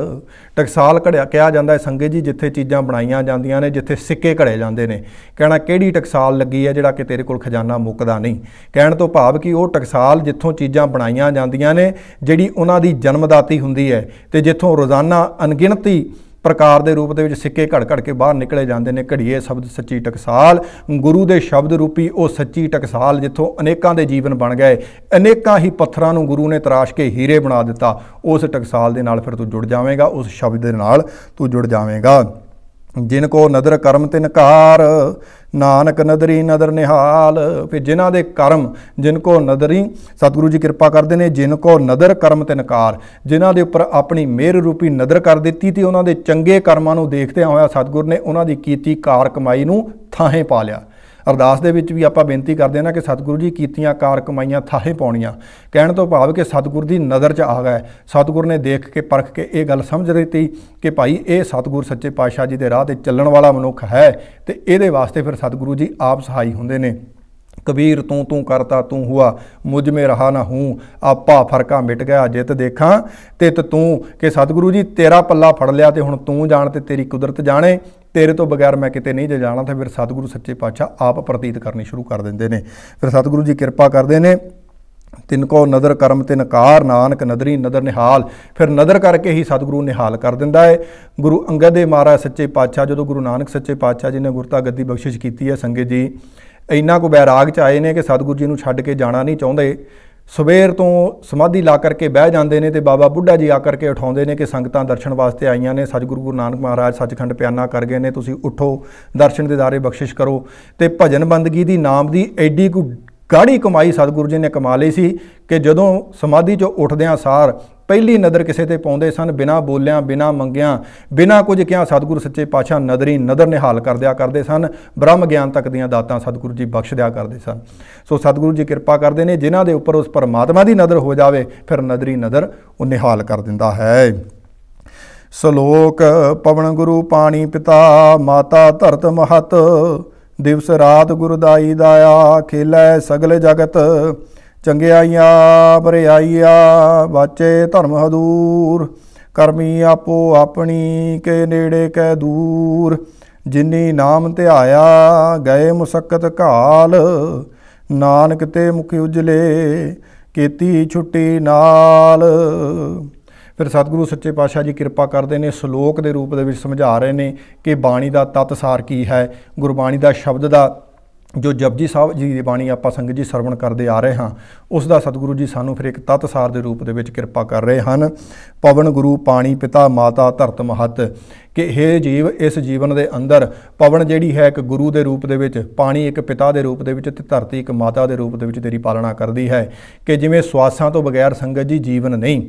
ਟਕਸਾਲ ਘੜਿਆ ਕਿਹਾ ਜਾਂਦਾ ਹੈ ਸੰਗੇ ਜੀ ਜਿੱਥੇ ਚੀਜ਼ਾਂ ਬਣਾਈਆਂ ਜਾਂਦੀਆਂ ਨੇ ਜਿੱਥੇ ਸਿੱਕੇ ਘੜੇ ਜਾਂਦੇ ਨੇ ਕਹਿਣਾ ਕਿਹੜੀ ਟਕਸਾਲ ਲੱਗੀ ਹੈ ਜਿਹੜਾ ਕਿ ਤੇਰੇ ਕੋਲ ਖਜ਼ਾਨਾ ਮੁੱਕਦਾ ਨਹੀਂ ਕਹਿਣ ਤੋਂ ਭਾਵ ਕਿ ਉਹ ਟਕਸਾਲ ਜਿੱਥੋਂ ਚੀਜ਼ਾਂ ਬਣਾਈਆਂ ਜਾਂਦੀਆਂ ਨੇ ਜਿਹੜੀ ਉਹਨਾਂ ਦੀ ਜਨਮ ਜਨਮਦਾਤੀ ਹੁੰਦੀ ਹੈ ਤੇ ਜਿੱਥੋਂ ਰੋਜ਼ਾਨਾ ਅਣਗਿਣਤੀ ਪ੍ਰਕਾਰ ਦੇ ਰੂਪ ਦੇ ਵਿੱਚ ਸਿੱਕੇ ਘੜ ਘੜ ਕੇ ਬਾਹਰ ਨਿਕਲੇ ਜਾਂਦੇ ਨੇ ਘੜੀਏ ਸ਼ਬਦ ਸੱਚੀ ਟਕਸਾਲ ਗੁਰੂ ਦੇ ਸ਼ਬਦ ਰੂਪੀ ਉਹ ਸੱਚੀ ਟਕਸਾਲ ਜਿੱਥੋਂ ਅਨੇਕਾਂ ਦੇ ਜੀਵਨ ਬਣ ਗਏ ਅਨੇਕਾਂ ਹੀ ਪੱਥਰਾਂ ਨੂੰ ਗੁਰੂ ਨੇ ਤਰਾਸ਼ ਕੇ ਹੀਰੇ ਬਣਾ ਦਿੱਤਾ ਉਸ ਟਕਸਾਲ ਦੇ ਨਾਲ ਫਿਰ ਤੂੰ ਜੁੜ ਜਾਵੇਂਗਾ ਉਸ ਸ਼ਬਦ ਦੇ ਨਾਲ ਤੂੰ ਜੁੜ ਜਾਵੇਂਗਾ ਜਿਨ ਕੋ ਨਦਰ ਕਰਮ ਤਿਨ ਨਕਾਰ ਨਾਨਕ ਨਦਰੀ ਨਦਰ ਨਿਹਾਲ ਫਿਰ ਜਿਨ੍ਹਾਂ ਦੇ ਕਰਮ ਜਿਨ ਕੋ ਨਦਰੀ ਸਤਿਗੁਰੂ ਜੀ ਕਿਰਪਾ ਕਰਦੇ ਨੇ ਜਿਨ ਕੋ ਨਦਰ ਕਰਮ ਤਿਨ ਕਾਰ ਜਿਨ੍ਹਾਂ ਦੇ ਉੱਪਰ ਆਪਣੀ ਮਿਹਰ ਰੂਪੀ ਨਦਰ ਕਰ ਦਿੱਤੀ ਤੇ ਉਹਨਾਂ ਦੇ ਚੰਗੇ ਕਰਮਾਂ ਨੂੰ ਦੇਖਦਿਆਂ ਹੋਇਆ ਸਤਿਗੁਰ ਨੇ ਉਹਨਾਂ ਦੀ ਕੀਤੀ ਕਾਰ ਕਮਾਈ ਨੂੰ ਥਾਹੇ ਪਾ ਲਿਆ ਅਰਦਾਸ ਦੇ ਵਿੱਚ ਵੀ ਆਪਾਂ ਬੇਨਤੀ ਕਰਦੇ ਹਾਂ ਨਾ ਕਿ ਸਤਿਗੁਰੂ ਜੀ ਕੀਤੀਆਂ ਕਾਰ ਕਮਾਈਆਂ ਥਾਹੇ ਪਾਉਣੀਆਂ ਕਹਿਣ ਤੋਂ ਭਾਵ ਕਿ ਸਤਿਗੁਰ ਦੀ ਨਜ਼ਰ 'ਚ ਆ ਗਿਆ ਸਤਿਗੁਰ ਨੇ ਦੇਖ ਕੇ ਪਰਖ ਕੇ ਇਹ ਗੱਲ ਸਮਝ ਤੀ ਕਿ ਭਾਈ ਇਹ ਸਤਿਗੁਰ ਸੱਚੇ ਪਾਤਸ਼ਾਹ ਜੀ ਦੇ ਰਾਹ ਤੇ ਚੱਲਣ ਵਾਲਾ ਮਨੁੱਖ ਹੈ ਤੇ ਇਹਦੇ ਵਾਸਤੇ ਫਿਰ ਸਤਿਗੁਰੂ ਜੀ ਆਪ ਸਹਾਈ ਹੁੰਦੇ ਨੇ ਕਬੀਰ ਤੂੰ ਤੂੰ ਕਰਤਾ ਤੂੰ ਹੁਆ ਮੁਝ ਮੇ ਰਹਾ ਨਾ ਹੂੰ ਆਪਾ ਫਰਕਾ ਮਿਟ ਗਿਆ ਜਿੱਤ ਦੇਖਾਂ ਤਿਤ ਤੂੰ ਕਿ ਸਤਿਗੁਰੂ ਜੀ ਤੇਰਾ ਪੱਲਾ ਫੜ ਲਿਆ ਤੇ ਹੁਣ ਤੂੰ ਜਾਣ ਤੇ ਤੇਰੀ ਕੁਦਰਤ ਜਾਣੇ ਤੇਰੇ ਤੋਂ ਬਗੈਰ ਮੈਂ ਕਿਤੇ ਨਹੀਂ ਜਾ ਜਾਣਾ ਤਾਂ ਫਿਰ ਸਤਿਗੁਰੂ ਸੱਚੇ ਪਾਤਸ਼ਾਹ ਆਪ ਪ੍ਰਤੀਤ ਕਰਨੀ ਸ਼ੁਰੂ ਕਰ ਦਿੰਦੇ ਨੇ ਫਿਰ ਸਤਿਗੁਰੂ ਜੀ ਕਿਰਪਾ ਕਰਦੇ ਨੇ ਤਿੰਨ ਕੋ ਨਦਰ ਕਰਮ ਤੇ ਨਕਾਰ ਨਾਨਕ ਨਦਰੀ ਨਦਰ ਨਿਹਾਲ ਫਿਰ ਨਦਰ ਕਰਕੇ ਹੀ ਸਤਿਗੁਰੂ ਨਿਹਾਲ ਕਰ ਦਿੰਦਾ ਹੈ ਗੁਰੂ ਅੰਗਦ ਦੇ ਮਹਾਰਾਜ ਸੱਚੇ ਪਾਤਸ਼ਾਹ ਜਦੋਂ ਗੁਰੂ ਨਾਨਕ ਸੱਚੇ ਪਾਤਸ਼ਾਹ ਜੀ ਨੇ ਗੁਰਤਾ ਗੱਦੀ ਬਖਸ਼ਿਸ਼ ਕੀਤੀ ਹੈ ਸੰਗਤ ਜੀ ਇੰਨਾ ਕੋ ਬੈਰਾਗ ਚ ਆਏ ਨੇ ਕਿ ਸਤਿਗੁਰੂ ਜੀ ਨੂੰ ਛੱਡ ਕੇ ਜਾਣਾ ਨਹੀਂ ਚਾਹੁੰਦੇ ਸਵੇਰ ਤੋਂ ਸਮਾਧੀ ਲਾ ਕਰਕੇ ਬਹਿ ਜਾਂਦੇ ਨੇ ਤੇ ਬਾਬਾ ਬੁੱਢਾ ਜੀ ਆ ਕਰਕੇ ਉਠਾਉਂਦੇ ਨੇ ਕਿ ਸੰਗਤਾਂ ਦਰਸ਼ਨ ਵਾਸਤੇ ਆਈਆਂ ਨੇ ਸਤਿਗੁਰੂ ਗੁਰੂ ਨਾਨਕ ਮਹਾਰਾਜ ਸੱਚਖੰਡ ਪਿਆਨਾ ਕਰ ਗਏ ਨੇ ਤੁਸੀਂ ਉਠੋ ਦਰਸ਼ਨ ਦੇ ਦਾਰੇ ਬਖਸ਼ਿਸ਼ ਕਰੋ ਤੇ ਭਜਨ ਬੰਦਗੀ ਦੀ ਨਾਮ ਦੀ ਐਡੀ ਕੋ ਕਾੜੀ ਕਮਾਈ ਸਤਿਗੁਰੂ ਜੀ ਨੇ ਕਮਾ ਲਈ ਸੀ ਕਿ ਜਦੋਂ ਸਮਾਧੀ ਚੋਂ ਉੱਠਦਿਆਂ ਸਾਰ ਪਹਿਲੀ ਨਦਰ ਕਿਸੇ ਤੇ ਪਾਉਂਦੇ ਸਨ ਬਿਨਾ ਬੋਲਿਆਂ ਬਿਨਾ ਮੰਗਿਆਂ ਬਿਨਾ ਕੁਝ ਕਿਹਾ ਸਤਿਗੁਰੂ ਸੱਚੇ ਪਾਤਸ਼ਾਹ ਨਦਰੀ ਨਦਰ ਨਿਹਾਲ ਕਰਦਿਆ ਕਰਦੇ ਸਨ ਬ੍ਰਹਮ ਗਿਆਨ ਤੱਕ ਦੀਆਂ ਦਾਤਾਂ ਸਤਿਗੁਰੂ ਜੀ ਬਖਸ਼ਦਿਆ ਕਰਦੇ ਸਨ ਸੋ ਸਤਿਗੁਰੂ ਜੀ ਕਿਰਪਾ ਕਰਦੇ ਨੇ ਜਿਨ੍ਹਾਂ ਦੇ ਉੱਪਰ ਉਸ ਪਰਮਾਤਮਾ ਦੀ ਨਦਰ ਹੋ ਜਾਵੇ ਫਿਰ ਨਦਰੀ ਨਦਰ ਉਹ ਨਿਹਾਲ ਕਰ ਦਿੰਦਾ ਹੈ ਸ਼ਲੋਕ ਪਵਨ ਗੁਰੂ ਪਾਣੀ ਪਿਤਾ ਮਾਤਾ ਧਰਤ ਮਹਤ ਦਿਵਸ ਰਾਤ ਗੁਰਦਾਈ ਦਾਇਆ ਖੇਲੇ ਸਗਲ ਜਗਤ ਚੰਗਿਆਈਆ ਭਰਿਆਈਆ ਬਾਚੇ ਧਰਮ ਹਦੂਰ ਕਰਮੀ ਆਪੋ ਆਪਣੀ ਕੇ ਨੇੜੇ ਕੈ ਦੂਰ ਜਿਨੀ ਨਾਮ ਧਿਆਇਆ ਗਏ ਮੁਸਕਤ ਘਾਲ ਨਾਨਕ ਤੇ ਮੁਖ ਉਜਲੇ ਕੀਤੀ ਛੁੱਟੀ ਨਾਲ ਫਿਰ ਸਤਿਗੁਰੂ ਸੱਚੇ ਪਾਤਸ਼ਾਹ ਜੀ ਕਿਰਪਾ ਕਰਦੇ ਨੇ ਸ਼ਲੋਕ ਦੇ ਰੂਪ ਦੇ ਵਿੱਚ ਸਮਝਾ ਰਹੇ ਨੇ ਕਿ ਬਾਣੀ ਦਾ ਤਤ ਸਾਰ ਕੀ ਹੈ ਗੁਰਬਾਣੀ ਦਾ ਸ਼ਬਦ ਦਾ ਜੋ ਜਪਜੀ ਸਾਹਿਬ ਜੀ ਦੀ ਬਾਣੀ ਆਪਾਂ ਸੰਗਤ ਜੀ ਸਰਵਣ ਕਰਦੇ ਆ ਰਹੇ ਹਾਂ ਉਸ ਦਾ ਸਤਿਗੁਰੂ ਜੀ ਸਾਨੂੰ ਫਿਰ ਇੱਕ ਤਤ ਸਾਰ ਦੇ ਰੂਪ ਦੇ ਵਿੱਚ ਕਿਰਪਾ ਕਰ ਰਹੇ ਹਨ ਪਵਨ ਗੁਰੂ ਪਾਣੀ ਪਿਤਾ ਮਾਤਾ ਧਰਤ ਮਹਤ ਕਿ हे ਜੀਵ ਇਸ ਜੀਵਨ ਦੇ ਅੰਦਰ ਪਵਨ ਜਿਹੜੀ ਹੈ ਇੱਕ ਗੁਰੂ ਦੇ ਰੂਪ ਦੇ ਵਿੱਚ ਪਾਣੀ ਇੱਕ ਪਿਤਾ ਦੇ ਰੂਪ ਦੇ ਵਿੱਚ ਤੇ ਧਰਤੀ ਇੱਕ ਮਾਤਾ ਦੇ ਰੂਪ ਦੇ ਵਿੱਚ ਤੇਰੀ ਪਾਲਣਾ ਕਰਦੀ ਹੈ ਕਿ ਜਿਵੇਂ ਸਵਾਸਾਂ ਤੋਂ ਬਗੈਰ ਸੰਗਤ ਜੀ ਜੀਵਨ ਨਹੀਂ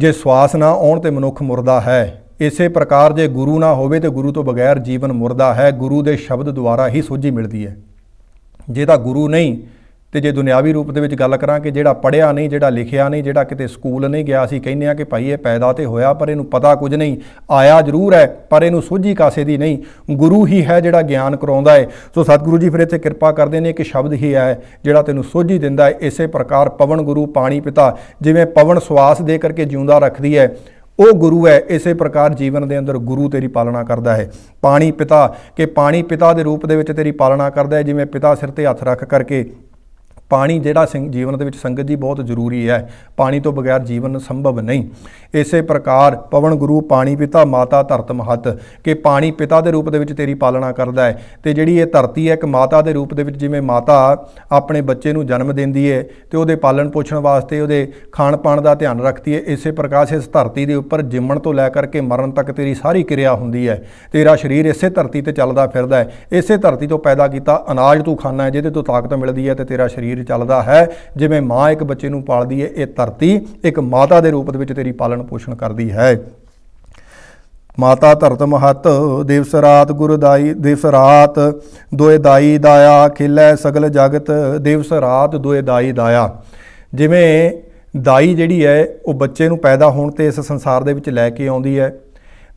ਜੇ ਸਵਾਸ ਨਾ ਆਉਣ ਤੇ ਮਨੁੱਖ ਮੁਰਦਾ ਹੈ ਇਸੇ ਪ੍ਰਕਾਰ ਜੇ ਗੁਰੂ ਨਾ ਹੋਵੇ ਤੇ ਗੁਰੂ ਤੋਂ ਬਗੈਰ ਜੀਵਨ ਮੁਰਦਾ ਹੈ ਗੁਰੂ ਦੇ ਸ਼ਬਦ ਦੁਆਰਾ ਹੀ ਸੋਝੀ ਮਿਲਦੀ ਹੈ ਜੇ ਤਾਂ ਗੁਰੂ ਨਹੀਂ ਤੇ ਜੇ ਦੁਨਿਆਵੀ ਰੂਪ ਦੇ ਵਿੱਚ ਗੱਲ ਕਰਾਂ ਕਿ ਜਿਹੜਾ ਪੜਿਆ ਨਹੀਂ ਜਿਹੜਾ ਲਿਖਿਆ ਨਹੀਂ ਜਿਹੜਾ ਕਿਤੇ ਸਕੂਲ ਨਹੀਂ ਗਿਆ ਸੀ ਕਹਿੰਦੇ ਆ ਕਿ ਭਾਈ ਇਹ ਪੈਦਾ ਤੇ ਹੋਇਆ ਪਰ ਇਹਨੂੰ ਪਤਾ ਕੁਝ ਨਹੀਂ ਆਇਆ ਜ਼ਰੂਰ ਹੈ ਪਰ ਇਹਨੂੰ ਸੋਝੀ ਕਾਸੇ ਦੀ ਨਹੀਂ ਗੁਰੂ ਹੀ ਹੈ ਜਿਹੜਾ ਗਿਆਨ ਕਰਾਉਂਦਾ ਹੈ ਸੋ ਸਤਿਗੁਰੂ ਜੀ ਫਿਰ ਇੱਥੇ ਕਿਰਪਾ ਕਰਦੇ ਨੇ ਕਿ ਸ਼ਬਦ ਹੀ ਹੈ ਜਿਹੜਾ ਤੈਨੂੰ ਸੋਝੀ ਦਿੰਦਾ ਹੈ ਇਸੇ ਪ੍ਰਕਾਰ ਪਵਨ ਗੁਰੂ ਪਾਣੀ ਪਿਤਾ ਜਿਵੇਂ ਪਵਨ ਸਵਾਸ ਦੇ ਕਰਕੇ ਜਿਉਂਦਾ ਰੱਖਦੀ ਹੈ ਉਹ ਗੁਰੂ ਹੈ ਇਸੇ ਪ੍ਰਕਾਰ ਜੀਵਨ ਦੇ ਅੰਦਰ ਗੁਰੂ ਤੇਰੀ ਪਾਲਣਾ ਕਰਦਾ ਹੈ ਪਾਣੀ ਪਿਤਾ ਕਿ ਪਾਣੀ ਪਿਤਾ ਦੇ ਰੂਪ ਦੇ ਵਿੱਚ ਤੇਰੀ ਪਾਲਣਾ ਕਰਦਾ ਹੈ ਜਿਵੇਂ ਪਿਤਾ ਸਿਰ ਤੇ ਹੱਥ ਰੱਖ ਕਰਕੇ ਪਾਣੀ ਜਿਹੜਾ ਜੀਵਨ ਦੇ ਵਿੱਚ ਸੰਗਤ ਜੀ ਬਹੁਤ ਜ਼ਰੂਰੀ ਹੈ ਪਾਣੀ ਤੋਂ ਬਗੈਰ ਜੀਵਨ ਸੰਭਵ ਨਹੀਂ ਇਸੇ ਪ੍ਰਕਾਰ ਪਵਨ ਗੁਰੂ ਪਾਣੀ ਪਿਤਾ ਮਾਤਾ ਧਰਤ ਮਹਤ ਕਿ ਪਾਣੀ ਪਿਤਾ ਦੇ ਰੂਪ ਦੇ ਵਿੱਚ ਤੇਰੀ ਪਾਲਣਾ ਕਰਦਾ ਹੈ ਤੇ ਜਿਹੜੀ ਇਹ ਧਰਤੀ ਹੈ ਇੱਕ ਮਾਤਾ ਦੇ ਰੂਪ ਦੇ ਵਿੱਚ ਜਿਵੇਂ ਮਾਤਾ ਆਪਣੇ ਬੱਚੇ ਨੂੰ ਜਨਮ ਦਿੰਦੀ ਹੈ ਤੇ ਉਹਦੇ ਪਾਲਣ ਪੋਸ਼ਣ ਵਾਸਤੇ ਉਹਦੇ ਖਾਣ ਪਾਣ ਦਾ ਧਿਆਨ ਰੱਖਦੀ ਹੈ ਇਸੇ ਪ੍ਰਕਾਰ ਇਸ ਧਰਤੀ ਦੇ ਉੱਪਰ ਜਿੰਮਣ ਤੋਂ ਲੈ ਕਰਕੇ ਮਰਨ ਤੱਕ ਤੇਰੀ ਸਾਰੀ ਕਿਰਿਆ ਹੁੰਦੀ ਹੈ ਤੇਰਾ ਸਰੀਰ ਇਸੇ ਧਰਤੀ ਤੇ ਚੱਲਦਾ ਫਿਰਦਾ ਹੈ ਇਸੇ ਧਰਤੀ ਤੋਂ ਪੈਦਾ ਕੀਤਾ ਅਨਾਜ ਤੂੰ ਖਾਣਾ ਹੈ ਜਿਹਦੇ ਤੋਂ ਤਾਕਤ ਮਿਲਦੀ ਹੈ ਤੇ ਤੇਰਾ ਸਰੀਰ ਸਰੀਰ ਚੱਲਦਾ ਹੈ ਜਿਵੇਂ ਮਾਂ ਇੱਕ ਬੱਚੇ ਨੂੰ ਪਾਲਦੀ ਹੈ ਇਹ ਧਰਤੀ ਇੱਕ ਮਾਤਾ ਦੇ ਰੂਪ ਦੇ ਵਿੱਚ ਤੇਰੀ ਪਾਲਣ ਪੋਸ਼ਣ ਕਰਦੀ ਹੈ ਮਾਤਾ ਧਰਤ ਮਹਤ ਦੇਵਸ ਰਾਤ ਗੁਰਦਾਈ ਦਾਈ ਦੇਵਸ ਰਾਤ ਦੋਏ ਦਾਈ ਦਾਇਆ ਖਿਲੈ ਸਗਲ ਜਗਤ ਦੇਵਸ ਰਾਤ ਦੋਏ ਦਾਈ ਦਾਇਆ ਜਿਵੇਂ ਦਾਈ ਜਿਹੜੀ ਹੈ ਉਹ ਬੱਚੇ ਨੂੰ ਪੈਦਾ ਹੋਣ ਤੇ ਇਸ ਸੰਸਾਰ ਦੇ ਵਿੱਚ ਲੈ ਕੇ ਆਉਂਦੀ ਹੈ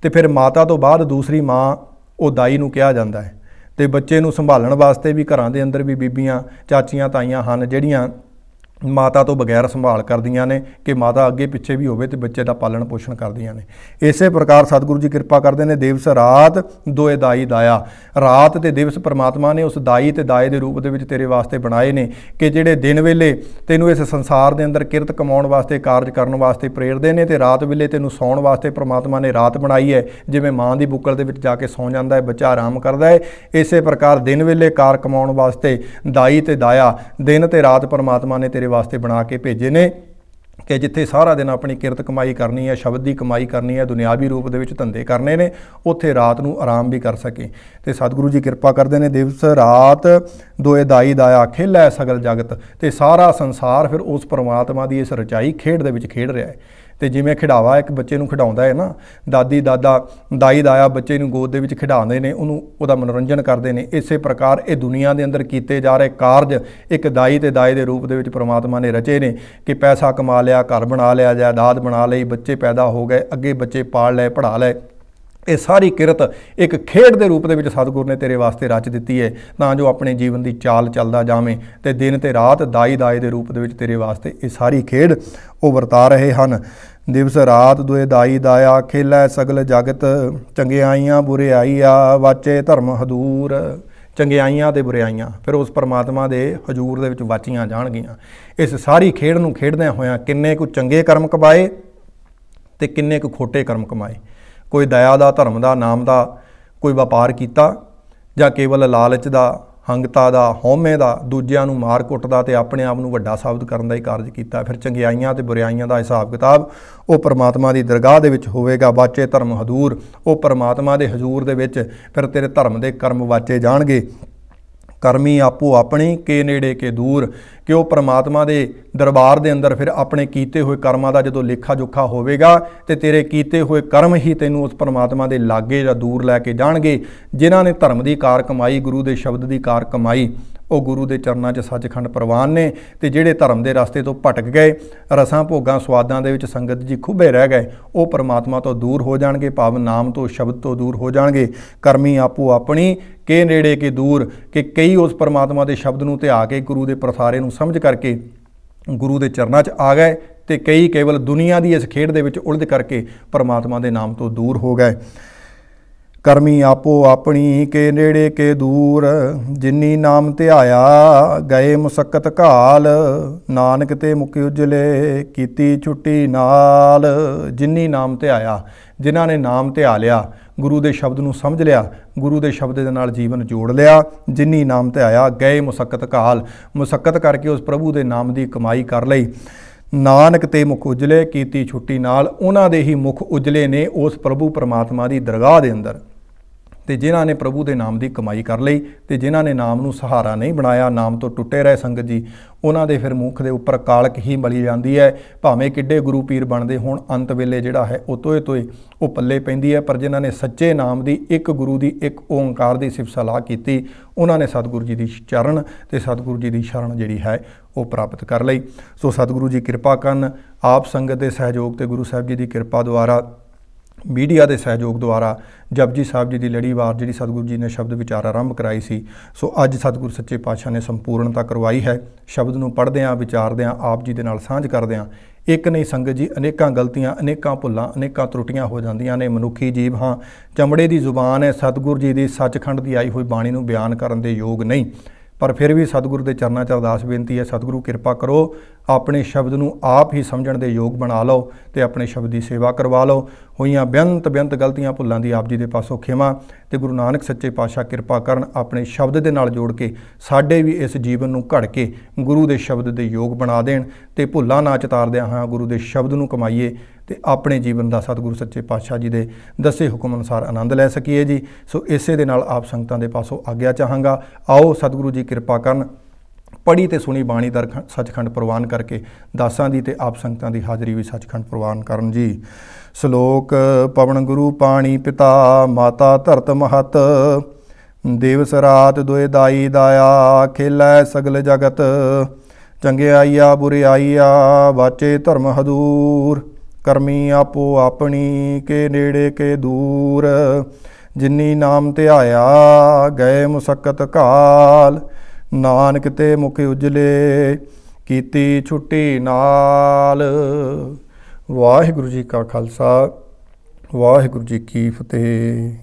ਤੇ ਫਿਰ ਮਾਤਾ ਤੋਂ ਬਾਅਦ ਦੂਸਰੀ ਮਾਂ ਉਹ ਦਾਈ ਨੂੰ ਕਿਹਾ ਜਾਂਦਾ ਹੈ ਤੇ ਬੱਚੇ ਨੂੰ ਸੰਭਾਲਣ ਵਾਸਤੇ ਵੀ ਘਰਾਂ ਦੇ ਅੰਦਰ ਵੀ ਬੀਬੀਆਂ ਚਾਚੀਆਂ ਤਾਈਆਂ ਹਨ ਜਿਹੜੀਆਂ ਮਾਤਾ ਤੋਂ ਬਗੈਰ ਸੰਭਾਲ ਕਰਦੀਆਂ ਨੇ ਕਿ ਮਾਤਾ ਅੱਗੇ ਪਿੱਛੇ ਵੀ ਹੋਵੇ ਤੇ ਬੱਚੇ ਦਾ ਪਾਲਣ ਪੋਸ਼ਣ ਕਰਦੀਆਂ ਨੇ ਇਸੇ ਪ੍ਰਕਾਰ ਸਤਿਗੁਰੂ ਜੀ ਕਿਰਪਾ ਕਰਦੇ ਨੇ ਦੇਵਸ ਰਾਤ ਦੋਏ ਦਾਈ ਦਾਇਆ ਰਾਤ ਤੇ ਦਿਵਸ ਪ੍ਰਮਾਤਮਾ ਨੇ ਉਸ ਦਾਈ ਤੇ ਦਾਏ ਦੇ ਰੂਪ ਦੇ ਵਿੱਚ ਤੇਰੇ ਵਾਸਤੇ ਬਣਾਏ ਨੇ ਕਿ ਜਿਹੜੇ ਦਿਨ ਵੇਲੇ ਤੈਨੂੰ ਇਸ ਸੰਸਾਰ ਦੇ ਅੰਦਰ ਕਿਰਤ ਕਮਾਉਣ ਵਾਸਤੇ ਕਾਰਜ ਕਰਨ ਵਾਸਤੇ ਪ੍ਰੇਰਦੇ ਨੇ ਤੇ ਰਾਤ ਵੇਲੇ ਤੈਨੂੰ ਸੌਣ ਵਾਸਤੇ ਪ੍ਰਮਾਤਮਾ ਨੇ ਰਾਤ ਬਣਾਈ ਹੈ ਜਿਵੇਂ ਮਾਂ ਦੀ ਬੁੱਕਲ ਦੇ ਵਿੱਚ ਜਾ ਕੇ ਸੌ ਜਾਂਦਾ ਹੈ ਬੱਚਾ ਆਰਾਮ ਕਰਦਾ ਹੈ ਇਸੇ ਪ੍ਰਕਾਰ ਦਿਨ ਵੇਲੇ ਕਾਰ ਕਮਾਉਣ ਵਾਸਤੇ ਦਾਈ ਤੇ ਦਾਇਆ ਦਿਨ ਤੇ ਰਾਤ ਪ੍ਰਮਾਤਮਾ ਨੇ ਤੇਰੇ ਵਾਸਤੇ ਬਣਾ ਕੇ ਭੇਜੇ ਨੇ ਕਿ ਜਿੱਥੇ ਸਾਰਾ ਦਿਨ ਆਪਣੀ ਕਿਰਤ ਕਮਾਈ ਕਰਨੀ ਹੈ ਸ਼ਬਦ ਦੀ ਕਮਾਈ ਕਰਨੀ ਹੈ ਦੁਨਿਆਵੀ ਰੂਪ ਦੇ ਵਿੱਚ ਧੰਦੇ ਕਰਨੇ ਨੇ ਉੱਥੇ ਰਾਤ ਨੂੰ ਆਰਾਮ ਵੀ ਕਰ ਸਕੇ ਤੇ ਸਤਿਗੁਰੂ ਜੀ ਕਿਰਪਾ ਕਰਦੇ ਨੇ ਦਿਵਸ ਰਾਤ ਦੋਏ ਦਾਈ ਦਾ ਆਖੇ ਲੈ ਸਗਲ ਜਗਤ ਤੇ ਸਾਰਾ ਸੰਸਾਰ ਫਿਰ ਉਸ ਪਰਮਾਤਮਾ ਦੀ ਇਸ ਰਚਾਈ ਖੇਡ ਦੇ ਵਿੱਚ ਖੇਡ ਰਿਹਾ ਹੈ ਤੇ ਜਿਵੇਂ ਖਿਡਾਵਾ ਇੱਕ ਬੱਚੇ ਨੂੰ ਖਿਡਾਉਂਦਾ ਹੈ ਨਾ ਦਾਦੀ ਦਾਦਾ ਦਾਈ ਦਾਇਆ ਬੱਚੇ ਨੂੰ ਗੋਦ ਦੇ ਵਿੱਚ ਖਿਡਾਉਂਦੇ ਨੇ ਉਹਨੂੰ ਉਹਦਾ ਮਨੋਰੰਜਨ ਕਰਦੇ ਨੇ ਇਸੇ ਪ੍ਰਕਾਰ ਇਹ ਦੁਨੀਆ ਦੇ ਅੰਦਰ ਕੀਤੇ ਜਾ ਰਹੇ ਕਾਰਜ ਇੱਕ ਦਾਈ ਤੇ ਦਾਏ ਦੇ ਰੂਪ ਦੇ ਵਿੱਚ ਪ੍ਰਮਾਤਮਾ ਨੇ ਰਚੇ ਨੇ ਕਿ ਪੈਸਾ ਕਮਾ ਲਿਆ ਘਰ ਬਣਾ ਲਿਆ ਜਾਇਦਾਦ ਬਣਾ ਲਈ ਬੱਚੇ ਪੈਦਾ ਹੋ ਗਏ ਅੱਗੇ ਬੱਚੇ ਪਾਲ ਲਏ ਪੜਾ ਲਏ ਇਹ ਸਾਰੀ ਕਿਰਤ ਇੱਕ ਖੇਡ ਦੇ ਰੂਪ ਦੇ ਵਿੱਚ ਸਤਿਗੁਰ ਨੇ ਤੇਰੇ ਵਾਸਤੇ ਰਚ ਦਿੱਤੀ ਹੈ ਤਾਂ ਜੋ ਆਪਣੇ ਜੀਵਨ ਦੀ ਚਾਲ ਚੱਲਦਾ ਜਾਵੇਂ ਤੇ ਦਿਨ ਤੇ ਰਾਤ ਦਾਈ ਦਾਏ ਦੇ ਰੂਪ ਦੇ ਵਿੱਚ ਤੇਰੇ ਵਾਸਤੇ ਇਹ ਸਾਰੀ ਖੇਡ ਉਹ ਵਰਤਾ ਰਹੇ ਹਨ ਦਿਵਸ ਰਾਤ ਦੁਏ ਦਾਈ ਦਾਇਆ ਖੇਲਾ ਸਗਲ ਜਗਤ ਚੰਗਿਆਈਆਂ ਬੁਰਿਆਈਆਂ ਵਾਚੇ ਧਰਮ ਹਦੂਰ ਚੰਗਿਆਈਆਂ ਤੇ ਬੁਰਿਆਈਆਂ ਫਿਰ ਉਸ ਪਰਮਾਤਮਾ ਦੇ ਹਜ਼ੂਰ ਦੇ ਵਿੱਚ ਵਾਚੀਆਂ ਜਾਣਗੀਆਂ ਇਸ ਸਾਰੀ ਖੇਡ ਨੂੰ ਖੇਡਦਿਆਂ ਹੋਇਆਂ ਕਿੰਨੇ ਕੁ ਚੰਗੇ ਕਰਮ ਕਮਾਏ ਤੇ ਕਿੰਨੇ ਕੁ ਖੋਟੇ ਕਰਮ ਕਮਾਏ ਕੋਈ ਦਇਆ ਦਾ ਧਰਮ ਦਾ ਨਾਮ ਦਾ ਕੋਈ ਵਪਾਰ ਕੀਤਾ ਜਾਂ ਕੇਵਲ ਲਾਲਚ ਦਾ ਹੰਗਤਾ ਦਾ ਹਉਮੈ ਦਾ ਦੂਜਿਆਂ ਨੂੰ ਮਾਰ ਕੁੱਟਦਾ ਤੇ ਆਪਣੇ ਆਪ ਨੂੰ ਵੱਡਾ ਸਾਬਤ ਕਰਨ ਦਾ ਹੀ ਕਾਰਜ ਕੀਤਾ ਫਿਰ ਚੰਗਿਆਈਆਂ ਤੇ ਬੁਰਾਈਆਂ ਦਾ ਹਿਸਾਬ ਕਿਤਾਬ ਉਹ ਪਰਮਾਤਮਾ ਦੀ ਦਰਗਾਹ ਦੇ ਵਿੱਚ ਹੋਵੇਗਾ ਬਾਚੇ ਧਰਮ ਹਦੂਰ ਉਹ ਪਰਮਾਤਮਾ ਦੇ ਹਜ਼ੂਰ ਦੇ ਵਿੱਚ ਫਿਰ ਤੇਰੇ ਧਰਮ ਦੇ ਕਰਮ ਵਾਚੇ ਜਾਣਗੇ ਕਰਮੀ ਆਪੋ ਆਪਣੀ ਕੇ ਨੇੜੇ ਕੇ ਦੂਰ ਕਿ ਉਹ ਪ੍ਰਮਾਤਮਾ ਦੇ ਦਰਬਾਰ ਦੇ ਅੰਦਰ ਫਿਰ ਆਪਣੇ ਕੀਤੇ ਹੋਏ ਕਰਮਾਂ ਦਾ ਜਦੋਂ ਲੇਖਾ ਜੋਖਾ ਹੋਵੇਗਾ ਤੇ ਤੇਰੇ ਕੀਤੇ ਹੋਏ ਕਰਮ ਹੀ ਤੈਨੂੰ ਉਸ ਪ੍ਰਮਾਤਮਾ ਦੇ ਲਾਗੇ ਜਾਂ ਦੂਰ ਲੈ ਕੇ ਜਾਣਗੇ ਜਿਨ੍ਹਾਂ ਨੇ ਧਰਮ ਦੀ ਕਾਰ ਕਮਾਈ ਗੁਰੂ ਦੇ ਸ਼ਬਦ ਦੀ ਕਾਰ ਕਮਾਈ ਉਹ ਗੁਰੂ ਦੇ ਚਰਨਾਂ 'ਚ ਸੱਚਖੰਡ ਪ੍ਰਵਾਨ ਨੇ ਤੇ ਜਿਹੜੇ ਧਰਮ ਦੇ ਰਸਤੇ ਤੋਂ ਭਟਕ ਗਏ ਰਸਾਂ ਭੋਗਾਂ ਸਵਾਦਾਂ ਦੇ ਵਿੱਚ ਸੰਗਤ ਜੀ ਖੁੱਬੇ ਰਹਿ ਗਏ ਉਹ ਪਰਮਾਤਮਾ ਤੋਂ ਦੂਰ ਹੋ ਜਾਣਗੇ ਭਾਵ ਨਾਮ ਤੋਂ ਸ਼ਬਦ ਤੋਂ ਦੂਰ ਹੋ ਜਾਣਗੇ ਕਰਮੀ ਆਪੋ ਆਪਣੀ ਕੇ ਨੇੜੇ ਕੇ ਦੂਰ ਕਿ ਕਈ ਉਸ ਪਰਮਾਤਮਾ ਦੇ ਸ਼ਬਦ ਨੂੰ ਧਿਆ ਕੇ ਗੁਰੂ ਦੇ ਪ੍ਰਸਾਰੇ ਨੂੰ ਸਮਝ ਕਰਕੇ ਗੁਰੂ ਦੇ ਚਰਨਾਂ 'ਚ ਆ ਗਏ ਤੇ ਕਈ ਕੇਵਲ ਦੁਨੀਆ ਦੀ ਇਸ ਖੇਡ ਦੇ ਵਿੱਚ ਉਲਝ ਕਰਕੇ ਪਰਮਾਤਮਾ ਦੇ ਨਾਮ ਤੋਂ ਦੂਰ ਹੋ ਗਏ ਕਰਮੀ ਆਪੋ ਆਪਣੀ ਕੇ ਨੇੜੇ ਕੇ ਦੂਰ ਜਿਨੀ ਨਾਮ ਧਿਆਇਆ ਗਏ ਮੁਸਕਤ ਘਾਲ ਨਾਨਕ ਤੇ ਮੁਕੇ ਉਜਲੇ ਕੀਤੀ ਛੁੱਟੀ ਨਾਲ ਜਿਨੀ ਨਾਮ ਧਿਆਇਆ ਜਿਨ੍ਹਾਂ ਨੇ ਨਾਮ ਧਿਆ ਲਿਆ ਗੁਰੂ ਦੇ ਸ਼ਬਦ ਨੂੰ ਸਮਝ ਲਿਆ ਗੁਰੂ ਦੇ ਸ਼ਬਦ ਦੇ ਨਾਲ ਜੀਵਨ ਜੋੜ ਲਿਆ ਜਿਨੀ ਨਾਮ ਧਿਆਇਆ ਗਏ ਮੁਸਕਤ ਘਾਲ ਮੁਸਕਤ ਕਰਕੇ ਉਸ ਪ੍ਰਭੂ ਦੇ ਨਾਮ ਦੀ ਕਮਾਈ ਕਰ ਲਈ ਨਾਨਕ ਤੇ ਮੁਖ ਉਜਲੇ ਕੀਤੀ ਛੁੱਟੀ ਨਾਲ ਉਹਨਾਂ ਦੇ ਹੀ ਮੁਖ ਉਜਲੇ ਨੇ ਉਸ ਪ੍ਰਭੂ ਪਰਮਾਤਮਾ ਦੀ ਦਰਗਾਹ ਦੇ ਅੰਦਰ ਤੇ ਜਿਨ੍ਹਾਂ ਨੇ ਪ੍ਰਭੂ ਦੇ ਨਾਮ ਦੀ ਕਮਾਈ ਕਰ ਲਈ ਤੇ ਜਿਨ੍ਹਾਂ ਨੇ ਨਾਮ ਨੂੰ ਸਹਾਰਾ ਨਹੀਂ ਬਣਾਇਆ ਨਾਮ ਤੋਂ ਟੁੱਟੇ ਰਹੇ ਸੰਗਤ ਜੀ ਉਹਨਾਂ ਦੇ ਫਿਰ ਮੂਖ ਦੇ ਉੱਪਰ ਕਾਲਕ ਹੀ ਮਲੀ ਜਾਂਦੀ ਹੈ ਭਾਵੇਂ ਕਿੱਡੇ ਗੁਰੂ ਪੀਰ ਬਣਦੇ ਹੋਣ ਅੰਤ ਵੇਲੇ ਜਿਹੜਾ ਹੈ ਉਹ ਤੋਏ ਤੋਏ ਉਹ ਪੱਲੇ ਪੈਂਦੀ ਹੈ ਪਰ ਜਿਨ੍ਹਾਂ ਨੇ ਸੱਚੇ ਨਾਮ ਦੀ ਇੱਕ ਗੁਰੂ ਦੀ ਇੱਕ ਓੰਕਾਰ ਦੀ ਸਿਫਤ ਸਲਾਹ ਕੀਤੀ ਉਹਨਾਂ ਨੇ ਸਤਿਗੁਰੂ ਜੀ ਦੀ ਚਰਨ ਤੇ ਸਤਿਗੁਰੂ ਜੀ ਦੀ ਸ਼ਰਨ ਜਿਹੜੀ ਹੈ ਉਹ ਪ੍ਰਾਪਤ ਕਰ ਲਈ ਸੋ ਸਤਿਗੁਰੂ ਜੀ ਕਿਰਪਾ ਕਰਨ ਆਪ ਸੰਗਤ ਦੇ ਸਹਿਯੋਗ ਤੇ ਗੁਰੂ ਸਾਹਿਬ ਜੀ ਦੀ ਕਿਰਪਾ ਦੁਆਰਾ ਮੀਡੀਆ ਦੇ ਸਹਿਯੋਗ ਦੁਆਰਾ ਜਪਜੀ ਸਾਹਿਬ ਜੀ ਦੀ ਲੜੀਵਾਰ ਜਿਹੜੀ ਸਤਿਗੁਰੂ ਜੀ ਨੇ ਸ਼ਬਦ ਵਿਚਾਰ ਆਰੰਭ ਕਰਾਈ ਸੀ ਸੋ ਅੱਜ ਸਤਿਗੁਰ ਸੱਚੇ ਪਾਤਸ਼ਾਹ ਨੇ ਸੰਪੂਰਨਤਾ ਕਰਵਾਈ ਹੈ ਸ਼ਬਦ ਨੂੰ ਪੜ੍ਹਦੇ ਆਂ ਵਿਚਾਰਦੇ ਆਂ ਆਪ ਜੀ ਦੇ ਨਾਲ ਸਾਂਝ ਕਰਦੇ ਆਂ ਇੱਕ ਨਹੀਂ ਸੰਗਤ ਜੀ ਅਨੇਕਾਂ ਗਲਤੀਆਂ ਅਨੇਕਾਂ ਭੁੱਲਾਂ ਅਨੇਕਾਂ ਤਰੁੱਟੀਆਂ ਹੋ ਜਾਂਦੀਆਂ ਨੇ ਮਨੁੱਖੀ ਜੀਵ ਹਾਂ ਚਮੜੇ ਦੀ ਜ਼ੁਬਾਨ ਹੈ ਸਤਿਗੁਰ ਜੀ ਦੀ ਸੱਚਖੰਡ ਦੀ ਆਈ ਹੋਈ ਬਾਣੀ ਨੂੰ ਬਿਆਨ ਕਰਨ ਦੇ ਯੋਗ ਨਹੀਂ ਪਰ ਫਿਰ ਵੀ ਸਤਿਗੁਰੂ ਦੇ ਚਰਨਾਂ 'ਚ ਅਰਦਾਸ ਬੇਨਤੀ ਹੈ ਸਤਿਗੁਰੂ ਕਿਰਪਾ ਕਰੋ ਆਪਣੇ ਸ਼ਬਦ ਨੂੰ ਆਪ ਹੀ ਸਮਝਣ ਦੇ ਯੋਗ ਬਣਾ ਲਓ ਤੇ ਆਪਣੇ ਸ਼ਬਦ ਦੀ ਸੇਵਾ ਕਰਵਾ ਲਓ ਹੋਈਆਂ ਬੇਅੰਤ ਬੇਅੰਤ ਗਲਤੀਆਂ ਭੁੱਲਾਂ ਦੀ ਆਪ ਜੀ ਦੇ ਪਾਸੋਂ ਖਿਮਾ ਤੇ ਗੁਰੂ ਨਾਨਕ ਸੱਚੇ ਪਾਤਸ਼ਾਹ ਕਿਰਪਾ ਕਰਨ ਆਪਣੇ ਸ਼ਬਦ ਦੇ ਨਾਲ ਜੋੜ ਕੇ ਸਾਡੇ ਵੀ ਇਸ ਜੀਵਨ ਨੂੰ ਘੜ ਕੇ ਗੁਰੂ ਦੇ ਸ਼ਬਦ ਦੇ ਯੋਗ ਬਣਾ ਦੇਣ ਤੇ ਭੁੱਲਾਂ ਨਾ ਚਤਾਰਦਿਆਂ ਹਾਂ ਗੁਰੂ ਦੇ ਸ਼ਬਦ ਨੂੰ ਕਮਾਈਏ ਤੇ ਆਪਣੇ ਜੀਵਨ ਦਾ ਸਤਿਗੁਰੂ ਸੱਚੇ ਪਾਤਸ਼ਾਹ ਜੀ ਦੇ ਦੱਸੇ ਹੁਕਮ ਅਨੁਸਾਰ ਆਨੰਦ ਲੈ ਸਕੀਏ ਜੀ ਸੋ ਇਸੇ ਦੇ ਨਾਲ ਆਪ ਸੰਗਤਾਂ ਦੇ ਪਾਸੋਂ ਆਗਿਆ ਚਾਹਾਂਗਾ ਆਓ ਸਤਿਗੁਰੂ ਜੀ ਕਿਰਪਾ ਕਰਨ ਪੜੀ ਤੇ ਸੁਣੀ ਬਾਣੀ ਦਰ ਸੱਚਖੰਡ ਪ੍ਰਵਾਨ ਕਰਕੇ ਦਾਸਾਂ ਦੀ ਤੇ ਆਪ ਸੰਗਤਾਂ ਦੀ ਹਾਜ਼ਰੀ ਵੀ ਸੱਚਖੰਡ ਪ੍ਰਵਾਨ ਕਰਨ ਜੀ ਸ਼ਲੋਕ ਪਵਨ ਗੁਰੂ ਪਾਣੀ ਪਿਤਾ ਮਾਤਾ ਧਰਤ ਮਹਤ ਦੇਵਸ ਰਾਤ ਦੁਇ ਦਾਈ ਦਾਇਆ ਖੇਲੈ ਸਗਲ ਜਗਤ ਚੰਗਿਆਈਆ ਬੁਰਿਆਈਆ ਬਾਚੇ ਧਰਮ ਹਦੂਰ ਕਰਮੀ ਆਪੋ ਆਪਣੀ ਕੇ ਨੇੜੇ ਕੇ ਦੂਰ ਜਿਨੀ ਨਾਮ ਧਿਆਇਆ ਗਏ ਮੁਸਕਤ ਕਾਲ ਨਾਨਕ ਤੇ ਮੁਖ ਉਜਲੇ ਕੀਤੀ ਛੁੱਟੀ ਨਾਲ ਵਾਹਿਗੁਰੂ ਜੀ ਕਾ ਖਾਲਸਾ ਵਾਹਿਗੁਰੂ ਜੀ ਕੀ ਫਤਿਹ